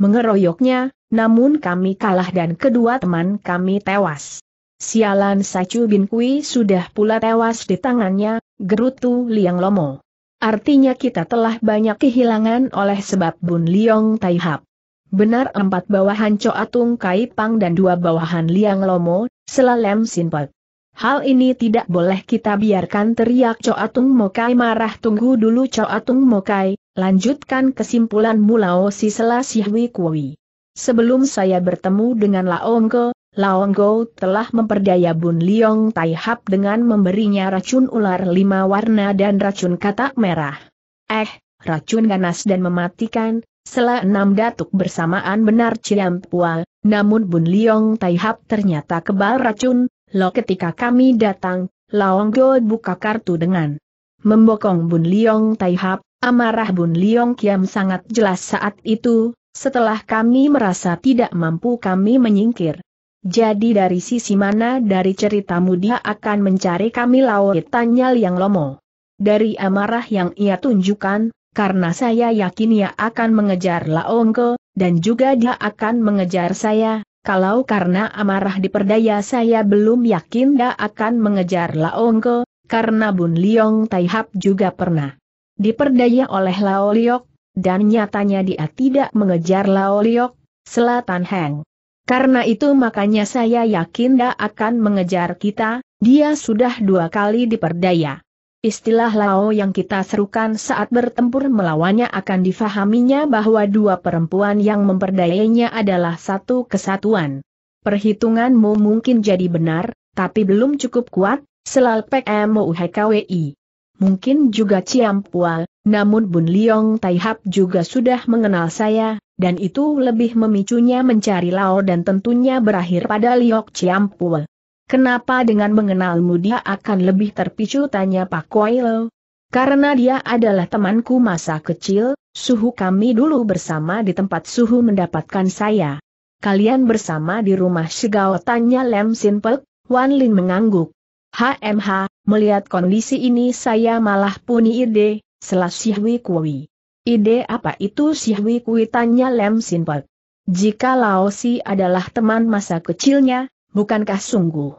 mengeroyoknya, namun kami kalah dan kedua teman kami tewas. Sialan Sacu Bin Kui sudah pula tewas di tangannya, gerutu Liang Lomo. Artinya kita telah banyak kehilangan oleh sebab Bun Liong Taihap. Benar empat bawahan Coatung Kai Pang dan dua bawahan Liang Lomo, Selalem simpel. Hal ini tidak boleh kita biarkan teriak Coatung Mokai marah tunggu dulu Coatung Mokai, lanjutkan kesimpulan Mulao si Selasihwi Kui. Sebelum saya bertemu dengan Laongko, Laongko telah memperdaya Bun Liong Taihap dengan memberinya racun ular lima warna dan racun katak merah. Eh, racun ganas dan mematikan, setelah enam datuk bersamaan benar Ciam Pua, namun Bun Liong Tai ternyata kebal racun, lo ketika kami datang, Laong Go buka kartu dengan membokong Bun Liong Tai amarah Bun Liong Kiam sangat jelas saat itu, setelah kami merasa tidak mampu kami menyingkir. Jadi dari sisi mana dari ceritamu dia akan mencari kami Lao Tanyal yang Lomo. Dari amarah yang ia tunjukkan, karena saya yakin ia akan mengejar Laongko, dan juga dia akan mengejar saya, kalau karena amarah diperdaya saya belum yakin dia akan mengejar Laongko, karena Bun Liong Taihap juga pernah diperdaya oleh Lao Liok, dan nyatanya dia tidak mengejar Lao Liok, Selatan Heng. Karena itu makanya saya yakin dia akan mengejar kita, dia sudah dua kali diperdaya. Istilah Lao yang kita serukan saat bertempur melawannya akan difahaminya bahwa dua perempuan yang memperdayainya adalah satu kesatuan. Perhitunganmu mungkin jadi benar, tapi belum cukup kuat, selal PMUHKWI. Mungkin juga Ciampual, namun Bun Liong Taihap juga sudah mengenal saya, dan itu lebih memicunya mencari Lao dan tentunya berakhir pada Liok Ciampual. Kenapa dengan mengenalmu dia akan lebih terpicu tanya Pak Koilo? Karena dia adalah temanku masa kecil, suhu kami dulu bersama di tempat suhu mendapatkan saya. Kalian bersama di rumah Shigao tanya Lem Sin Wan Lin mengangguk. HMH, melihat kondisi ini saya malah puni ide, selas Sihwi Kui. Ide apa itu Sihwi Kui tanya Lem Sin Jika Laosi adalah teman masa kecilnya, bukankah sungguh?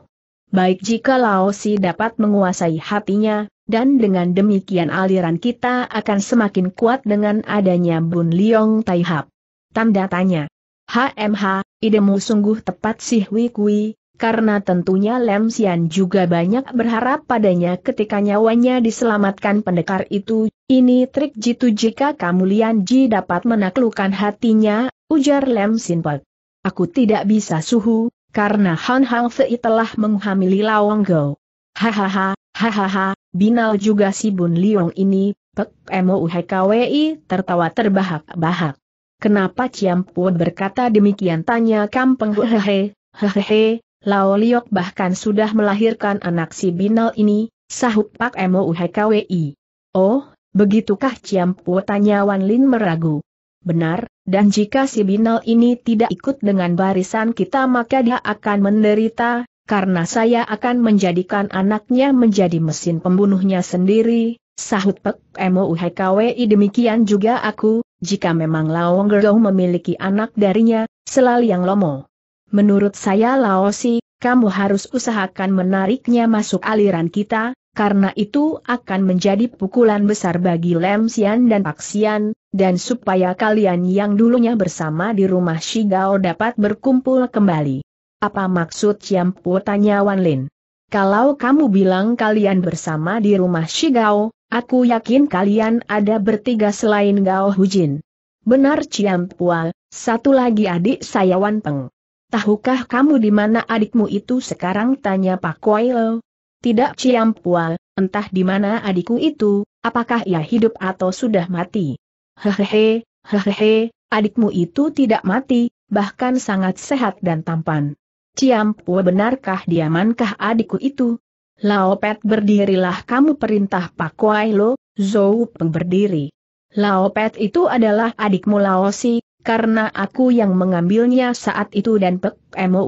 Baik jika Laosi dapat menguasai hatinya, dan dengan demikian aliran kita akan semakin kuat dengan adanya Bun Liong Taihap. Tanda tanya. HMH, idemu sungguh tepat sih Hui karena tentunya Lem Xian juga banyak berharap padanya ketika nyawanya diselamatkan pendekar itu. Ini trik jitu jika kamu Lian Ji dapat menaklukkan hatinya, ujar Lem Sinpek. Aku tidak bisa suhu, karena Han Hang Fei telah menghamili Lawang Go. Hahaha, hahaha, binal juga si Bun Liong ini, Pek MOUHKWI tertawa terbahak-bahak. Kenapa Ciampu berkata demikian tanya Kampeng Hehe, hehehe, Lao Liok bahkan sudah melahirkan anak si Binal ini, sahut Pak MOUHKWI. Oh, begitukah Ciampu tanya Wan Lin meragu. Benar, dan jika si Binal ini tidak ikut dengan barisan kita maka dia akan menderita, karena saya akan menjadikan anaknya menjadi mesin pembunuhnya sendiri, sahut Pek MOUHKWI demikian juga aku, jika memang Laong Gerou memiliki anak darinya, selal yang lomo. Menurut saya Laosi, kamu harus usahakan menariknya masuk aliran kita, karena itu akan menjadi pukulan besar bagi Lem Sian dan Pak Sian, dan supaya kalian yang dulunya bersama di rumah Shigao dapat berkumpul kembali. Apa maksud Ciampu tanya Wan Lin? Kalau kamu bilang kalian bersama di rumah Shigao, aku yakin kalian ada bertiga selain Gao Hujin. Benar Ciampua, satu lagi adik saya Wan Peng. Tahukah kamu di mana adikmu itu sekarang tanya Pak Koilo? Tidak Ciampua, entah di mana adikku itu, apakah ia hidup atau sudah mati hehehe, hehehe, adikmu itu tidak mati, bahkan sangat sehat dan tampan. Ciampue benarkah diamankah adikku itu? Laopet berdirilah kamu perintah Pak Kuai Lo, Zhou Peng berdiri. Laopet itu adalah adikmu Laosi, karena aku yang mengambilnya saat itu dan Pek Emo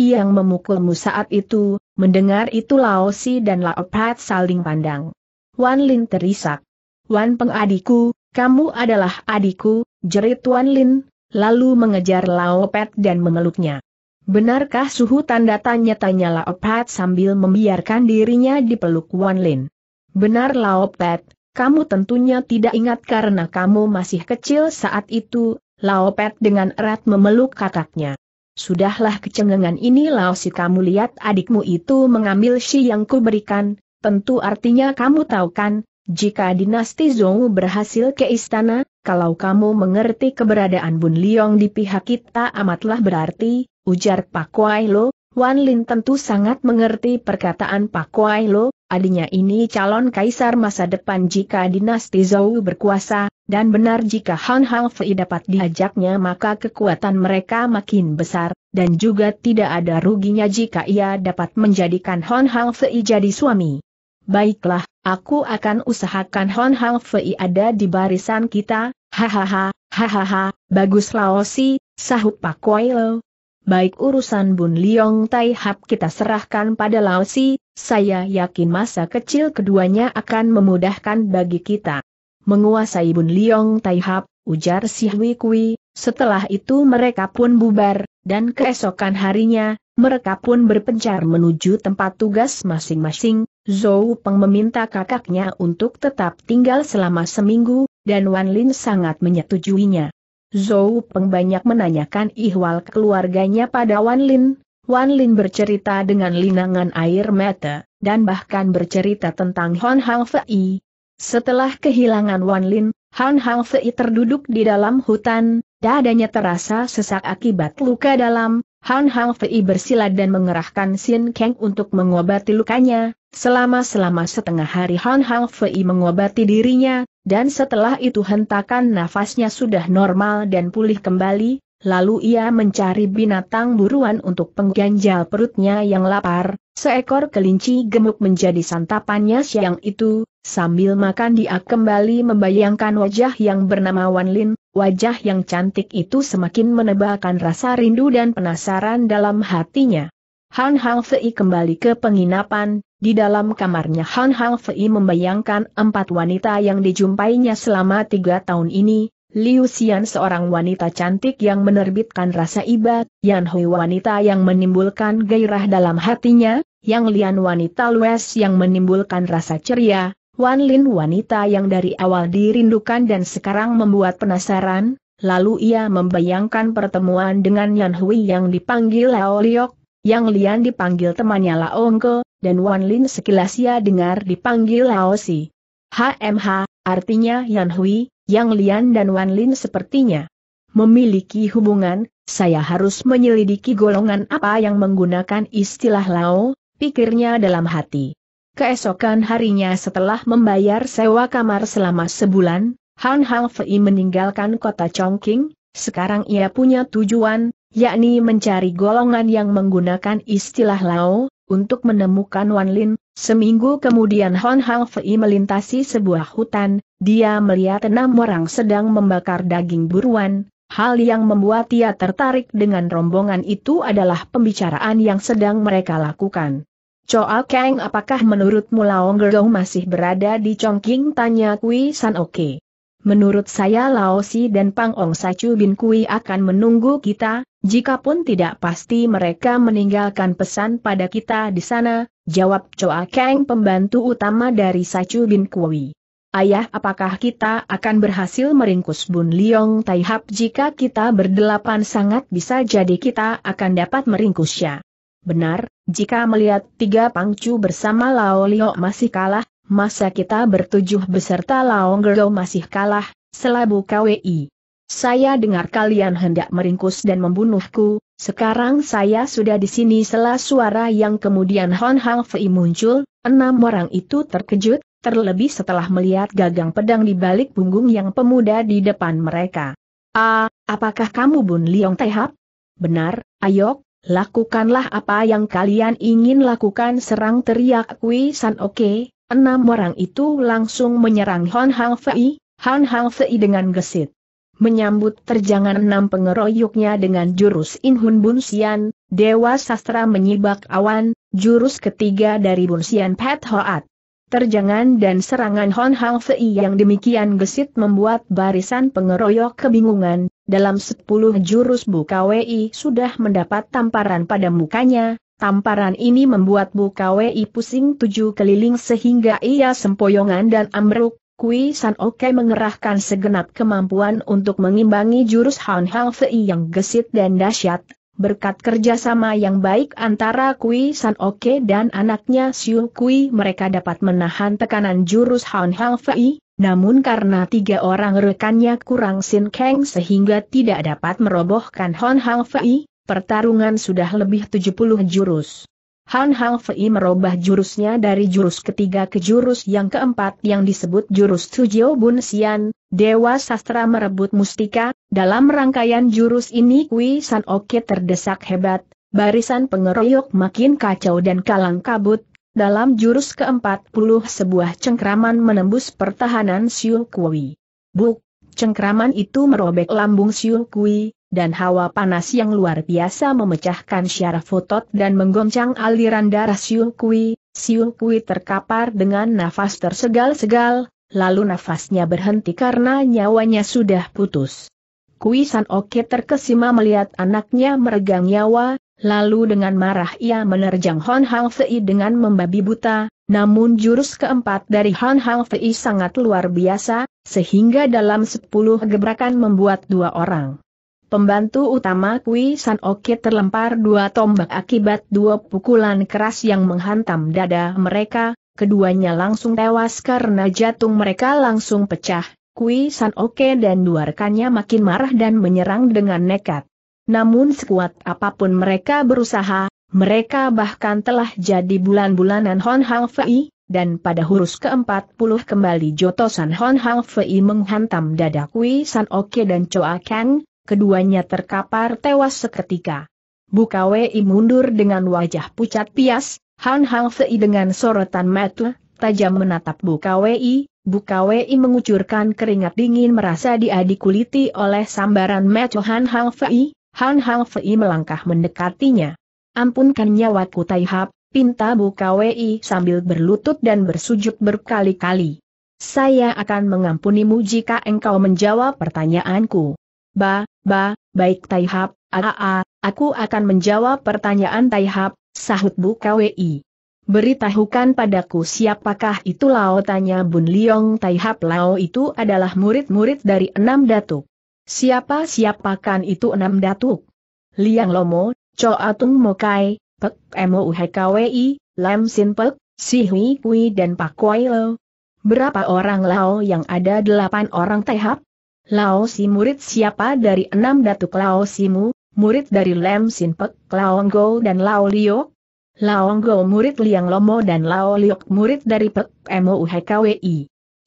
yang memukulmu saat itu, mendengar itu Laosi dan Laopet saling pandang. Wan Lin terisak. Wan Peng adikku kamu adalah adikku, jerit Wan Lin, lalu mengejar Lao Pet dan memeluknya. Benarkah suhu tanda tanya-tanya Lao sambil membiarkan dirinya dipeluk Wan Lin? Benar Lao Pet, kamu tentunya tidak ingat karena kamu masih kecil saat itu, Lao Pet dengan erat memeluk kakaknya. Sudahlah kecengengan ini Lao si kamu lihat adikmu itu mengambil si yang kuberikan, tentu artinya kamu tahu kan, jika dinasti Zhou berhasil ke istana, kalau kamu mengerti keberadaan Bun Liong di pihak kita amatlah berarti, ujar Pak Kuai Lo, Wan Lin tentu sangat mengerti perkataan Pak Kuai Lo, adinya ini calon kaisar masa depan jika dinasti Zhou berkuasa, dan benar jika Han Fei dapat diajaknya maka kekuatan mereka makin besar, dan juga tidak ada ruginya jika ia dapat menjadikan Han Fei jadi suami. Baiklah, aku akan usahakan Hon Hang Fei ada di barisan kita, hahaha, hahaha, bagus Laosi, sahut Pak Koi Baik urusan Bun Liong Tai Hap kita serahkan pada Laosi, saya yakin masa kecil keduanya akan memudahkan bagi kita. Menguasai Bun Liong Tai Hap, ujar si Hui Kui, setelah itu mereka pun bubar, dan keesokan harinya, mereka pun berpencar menuju tempat tugas masing-masing, Zhou Peng meminta kakaknya untuk tetap tinggal selama seminggu, dan Wan Lin sangat menyetujuinya. Zhou Peng banyak menanyakan ihwal keluarganya pada Wan Lin, Wan Lin bercerita dengan linangan air mata, dan bahkan bercerita tentang Hon Hang Fei. Setelah kehilangan Wan Lin, Hon Hang Fei terduduk di dalam hutan, dadanya terasa sesak akibat luka dalam, Hon Hang Fei bersilat dan mengerahkan Sin Kang untuk mengobati lukanya, Selama-selama setengah hari Han Hang Fei mengobati dirinya, dan setelah itu hentakan nafasnya sudah normal dan pulih kembali, lalu ia mencari binatang buruan untuk pengganjal perutnya yang lapar, seekor kelinci gemuk menjadi santapannya siang itu, sambil makan dia kembali membayangkan wajah yang bernama Wan Lin, wajah yang cantik itu semakin menebalkan rasa rindu dan penasaran dalam hatinya. Han Hang Fei kembali ke penginapan, di dalam kamarnya Han Hang Fei membayangkan empat wanita yang dijumpainya selama tiga tahun ini, Liu Xian seorang wanita cantik yang menerbitkan rasa iba, Yan Hui wanita yang menimbulkan gairah dalam hatinya, Yang Lian wanita luas yang menimbulkan rasa ceria, Wan Lin wanita yang dari awal dirindukan dan sekarang membuat penasaran, lalu ia membayangkan pertemuan dengan Yan Hui yang dipanggil Lao Liok, yang Lian dipanggil temannya Laongko, dan Wan Lin sekilas ia dengar dipanggil Laosi. HMH, artinya Yan Hui, Yang Lian dan Wan Lin sepertinya memiliki hubungan, saya harus menyelidiki golongan apa yang menggunakan istilah Lao, pikirnya dalam hati. Keesokan harinya setelah membayar sewa kamar selama sebulan, Han Hang Fei meninggalkan kota Chongqing, sekarang ia punya tujuan, yakni mencari golongan yang menggunakan istilah Lao, untuk menemukan Wan Lin. Seminggu kemudian Hon Hang Fei melintasi sebuah hutan, dia melihat enam orang sedang membakar daging buruan, Hal yang membuat ia tertarik dengan rombongan itu adalah pembicaraan yang sedang mereka lakukan. Choa Kang apakah menurutmu Laong Gerong masih berada di Chongqing? Tanya Kui San Oke. Menurut saya Laosi dan Pang Ong Sacu Bin Kui akan menunggu kita, jikapun tidak pasti mereka meninggalkan pesan pada kita di sana, jawab Choa Kang pembantu utama dari Sacu Bin Kui. Ayah apakah kita akan berhasil meringkus Bun Liong Taihap jika kita berdelapan sangat bisa jadi kita akan dapat meringkusnya. Benar, jika melihat tiga pangcu bersama Lao Liok masih kalah, masa kita bertujuh beserta Laong masih kalah, selabu KWI. Saya dengar kalian hendak meringkus dan membunuhku, sekarang saya sudah di sini sela suara yang kemudian Hon Hang Fei muncul, enam orang itu terkejut, terlebih setelah melihat gagang pedang di balik punggung yang pemuda di depan mereka. Ah, apakah kamu Bun Liong Tehap? Benar, ayo, lakukanlah apa yang kalian ingin lakukan serang teriak Kui San Oke, okay, Enam orang itu langsung menyerang Han Hang Fei, Han Hang Fei dengan gesit. Menyambut terjangan enam pengeroyoknya dengan jurus In Hun Bun Sian, Dewa Sastra Menyibak Awan, jurus ketiga dari Bun Sian Pat Hoat. Terjangan dan serangan Hon Hang Fei yang demikian gesit membuat barisan pengeroyok kebingungan, dalam sepuluh jurus Buka Wei sudah mendapat tamparan pada mukanya, Tamparan ini membuat Bu pusing tujuh keliling sehingga ia sempoyongan dan ambruk. Kui San Oke mengerahkan segenap kemampuan untuk mengimbangi jurus Han Hang Fei yang gesit dan dahsyat. Berkat kerjasama yang baik antara Kui San Oke dan anaknya Siu Kui mereka dapat menahan tekanan jurus Han Hang Fei, namun karena tiga orang rekannya kurang sinkeng sehingga tidak dapat merobohkan Hon Hang Fei, pertarungan sudah lebih 70 jurus. Han Hang Fei merubah jurusnya dari jurus ketiga ke jurus yang keempat yang disebut jurus Tujio Bun Xian, Dewa Sastra Merebut Mustika, dalam rangkaian jurus ini Kui San Oke terdesak hebat, barisan pengeroyok makin kacau dan kalang kabut, dalam jurus keempat puluh sebuah cengkraman menembus pertahanan Siu Kui. Buk, cengkraman itu merobek lambung Siu Kui, dan hawa panas yang luar biasa memecahkan syaraf otot dan menggoncang aliran darah Siung Kui, Siung Kui terkapar dengan nafas tersegal-segal, lalu nafasnya berhenti karena nyawanya sudah putus. Kui San Oke terkesima melihat anaknya meregang nyawa, lalu dengan marah ia menerjang Hon Hang Fei dengan membabi buta, namun jurus keempat dari Hon Hang Fei sangat luar biasa, sehingga dalam sepuluh gebrakan membuat dua orang Pembantu utama Kui San Oki terlempar dua tombak akibat dua pukulan keras yang menghantam dada mereka, keduanya langsung tewas karena jatung mereka langsung pecah. Kui San Oke dan dua rekannya makin marah dan menyerang dengan nekat. Namun sekuat apapun mereka berusaha, mereka bahkan telah jadi bulan-bulanan Hon Hang Fei, dan pada huruf ke-40 kembali jotosan Hon Hang Fei menghantam dada Kui San Oke dan Choa Kang, keduanya terkapar tewas seketika. Bukawei mundur dengan wajah pucat pias, Han Hang Fei dengan sorotan mata, tajam menatap Bukawei, Bukawei mengucurkan keringat dingin merasa diadikuliti oleh sambaran mata Han Hang Fei, Han Hang Fei melangkah mendekatinya. Ampunkan nyawaku Taihap, pinta Bukawei sambil berlutut dan bersujud berkali-kali. Saya akan mengampunimu jika engkau menjawab pertanyaanku ba, ba, baik Taihap, aa, aku akan menjawab pertanyaan Taihap, sahut Bu KWI. Beritahukan padaku siapakah itu Lao tanya Bun Liong Taihap Lao itu adalah murid-murid dari enam datuk. Siapa-siapakan itu enam datuk? Liang Lomo, Choa Tung Mokai, Pek Emo UHKWI, Lam Sin Pek, Si Hui Kui dan Pak Kwai Lo. Berapa orang Lao yang ada delapan orang Taihap? Laosi murid siapa dari enam datuk Laosimu, murid dari Lem Sinpek, Laonggo dan Laoliok? Laonggo murid Liang Lomo dan Laoliok murid dari Pek Emo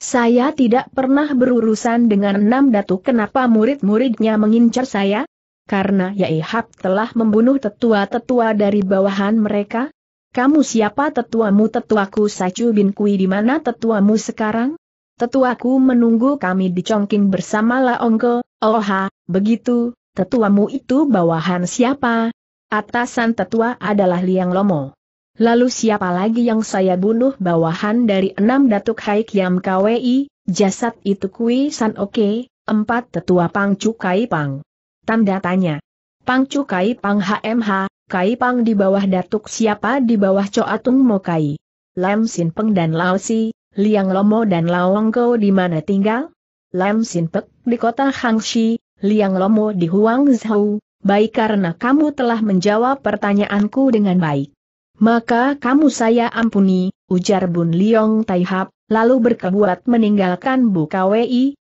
Saya tidak pernah berurusan dengan enam datuk kenapa murid-muridnya mengincar saya? Karena Hap telah membunuh tetua-tetua dari bawahan mereka? Kamu siapa tetuamu tetuaku Sacu bin Kui di mana tetuamu sekarang? tetuaku menunggu kami di Chongqing bersama Laongko, Oha, begitu, tetuamu itu bawahan siapa? Atasan tetua adalah Liang Lomo. Lalu siapa lagi yang saya bunuh bawahan dari enam datuk Haik Yam KWI, jasad itu Kui San Oke, empat tetua Pangcuk Kai Pang. Tanda tanya. Pangcuk Kai Pang HMH, Kai Pang di bawah datuk siapa di bawah Coatung Mokai. Lam Sin Peng dan Lao Si, Liang Lomo dan Laong di mana tinggal? Lam Sin di kota Hangshi, Liang Lomo di Huangzhou, baik karena kamu telah menjawab pertanyaanku dengan baik. Maka kamu saya ampuni, ujar Bun Liong Taihap, lalu berkebuat meninggalkan Bu Kwei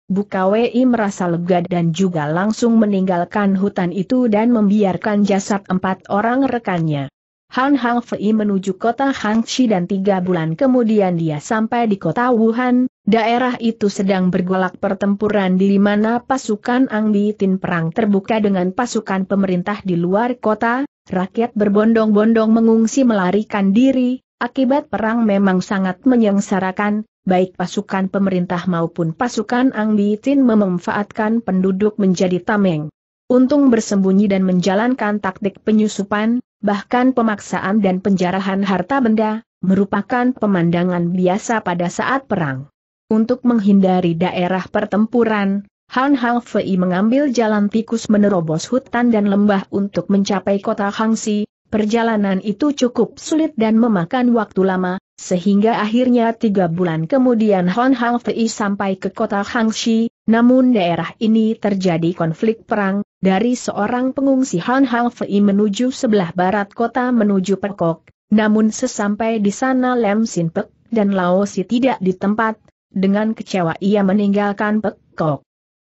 merasa lega dan juga langsung meninggalkan hutan itu dan membiarkan jasad empat orang rekannya. Han Hang Fei menuju kota Hangxi dan tiga bulan kemudian dia sampai di kota Wuhan, daerah itu sedang bergolak pertempuran di mana pasukan Ang Tin perang terbuka dengan pasukan pemerintah di luar kota, rakyat berbondong-bondong mengungsi melarikan diri, akibat perang memang sangat menyengsarakan, baik pasukan pemerintah maupun pasukan Ang Tin memanfaatkan penduduk menjadi tameng. Untung bersembunyi dan menjalankan taktik penyusupan, bahkan pemaksaan dan penjarahan harta benda, merupakan pemandangan biasa pada saat perang. Untuk menghindari daerah pertempuran, Han Fei mengambil jalan tikus menerobos hutan dan lembah untuk mencapai kota Hangsi, Perjalanan itu cukup sulit dan memakan waktu lama, sehingga akhirnya tiga bulan kemudian Hon Hang Fei sampai ke kota Hangxi, namun daerah ini terjadi konflik perang, dari seorang pengungsi Hon Hang Fei menuju sebelah barat kota menuju Pekok, namun sesampai di sana Lem Sin Pek dan Lao tidak di tempat, dengan kecewa ia meninggalkan Pekok.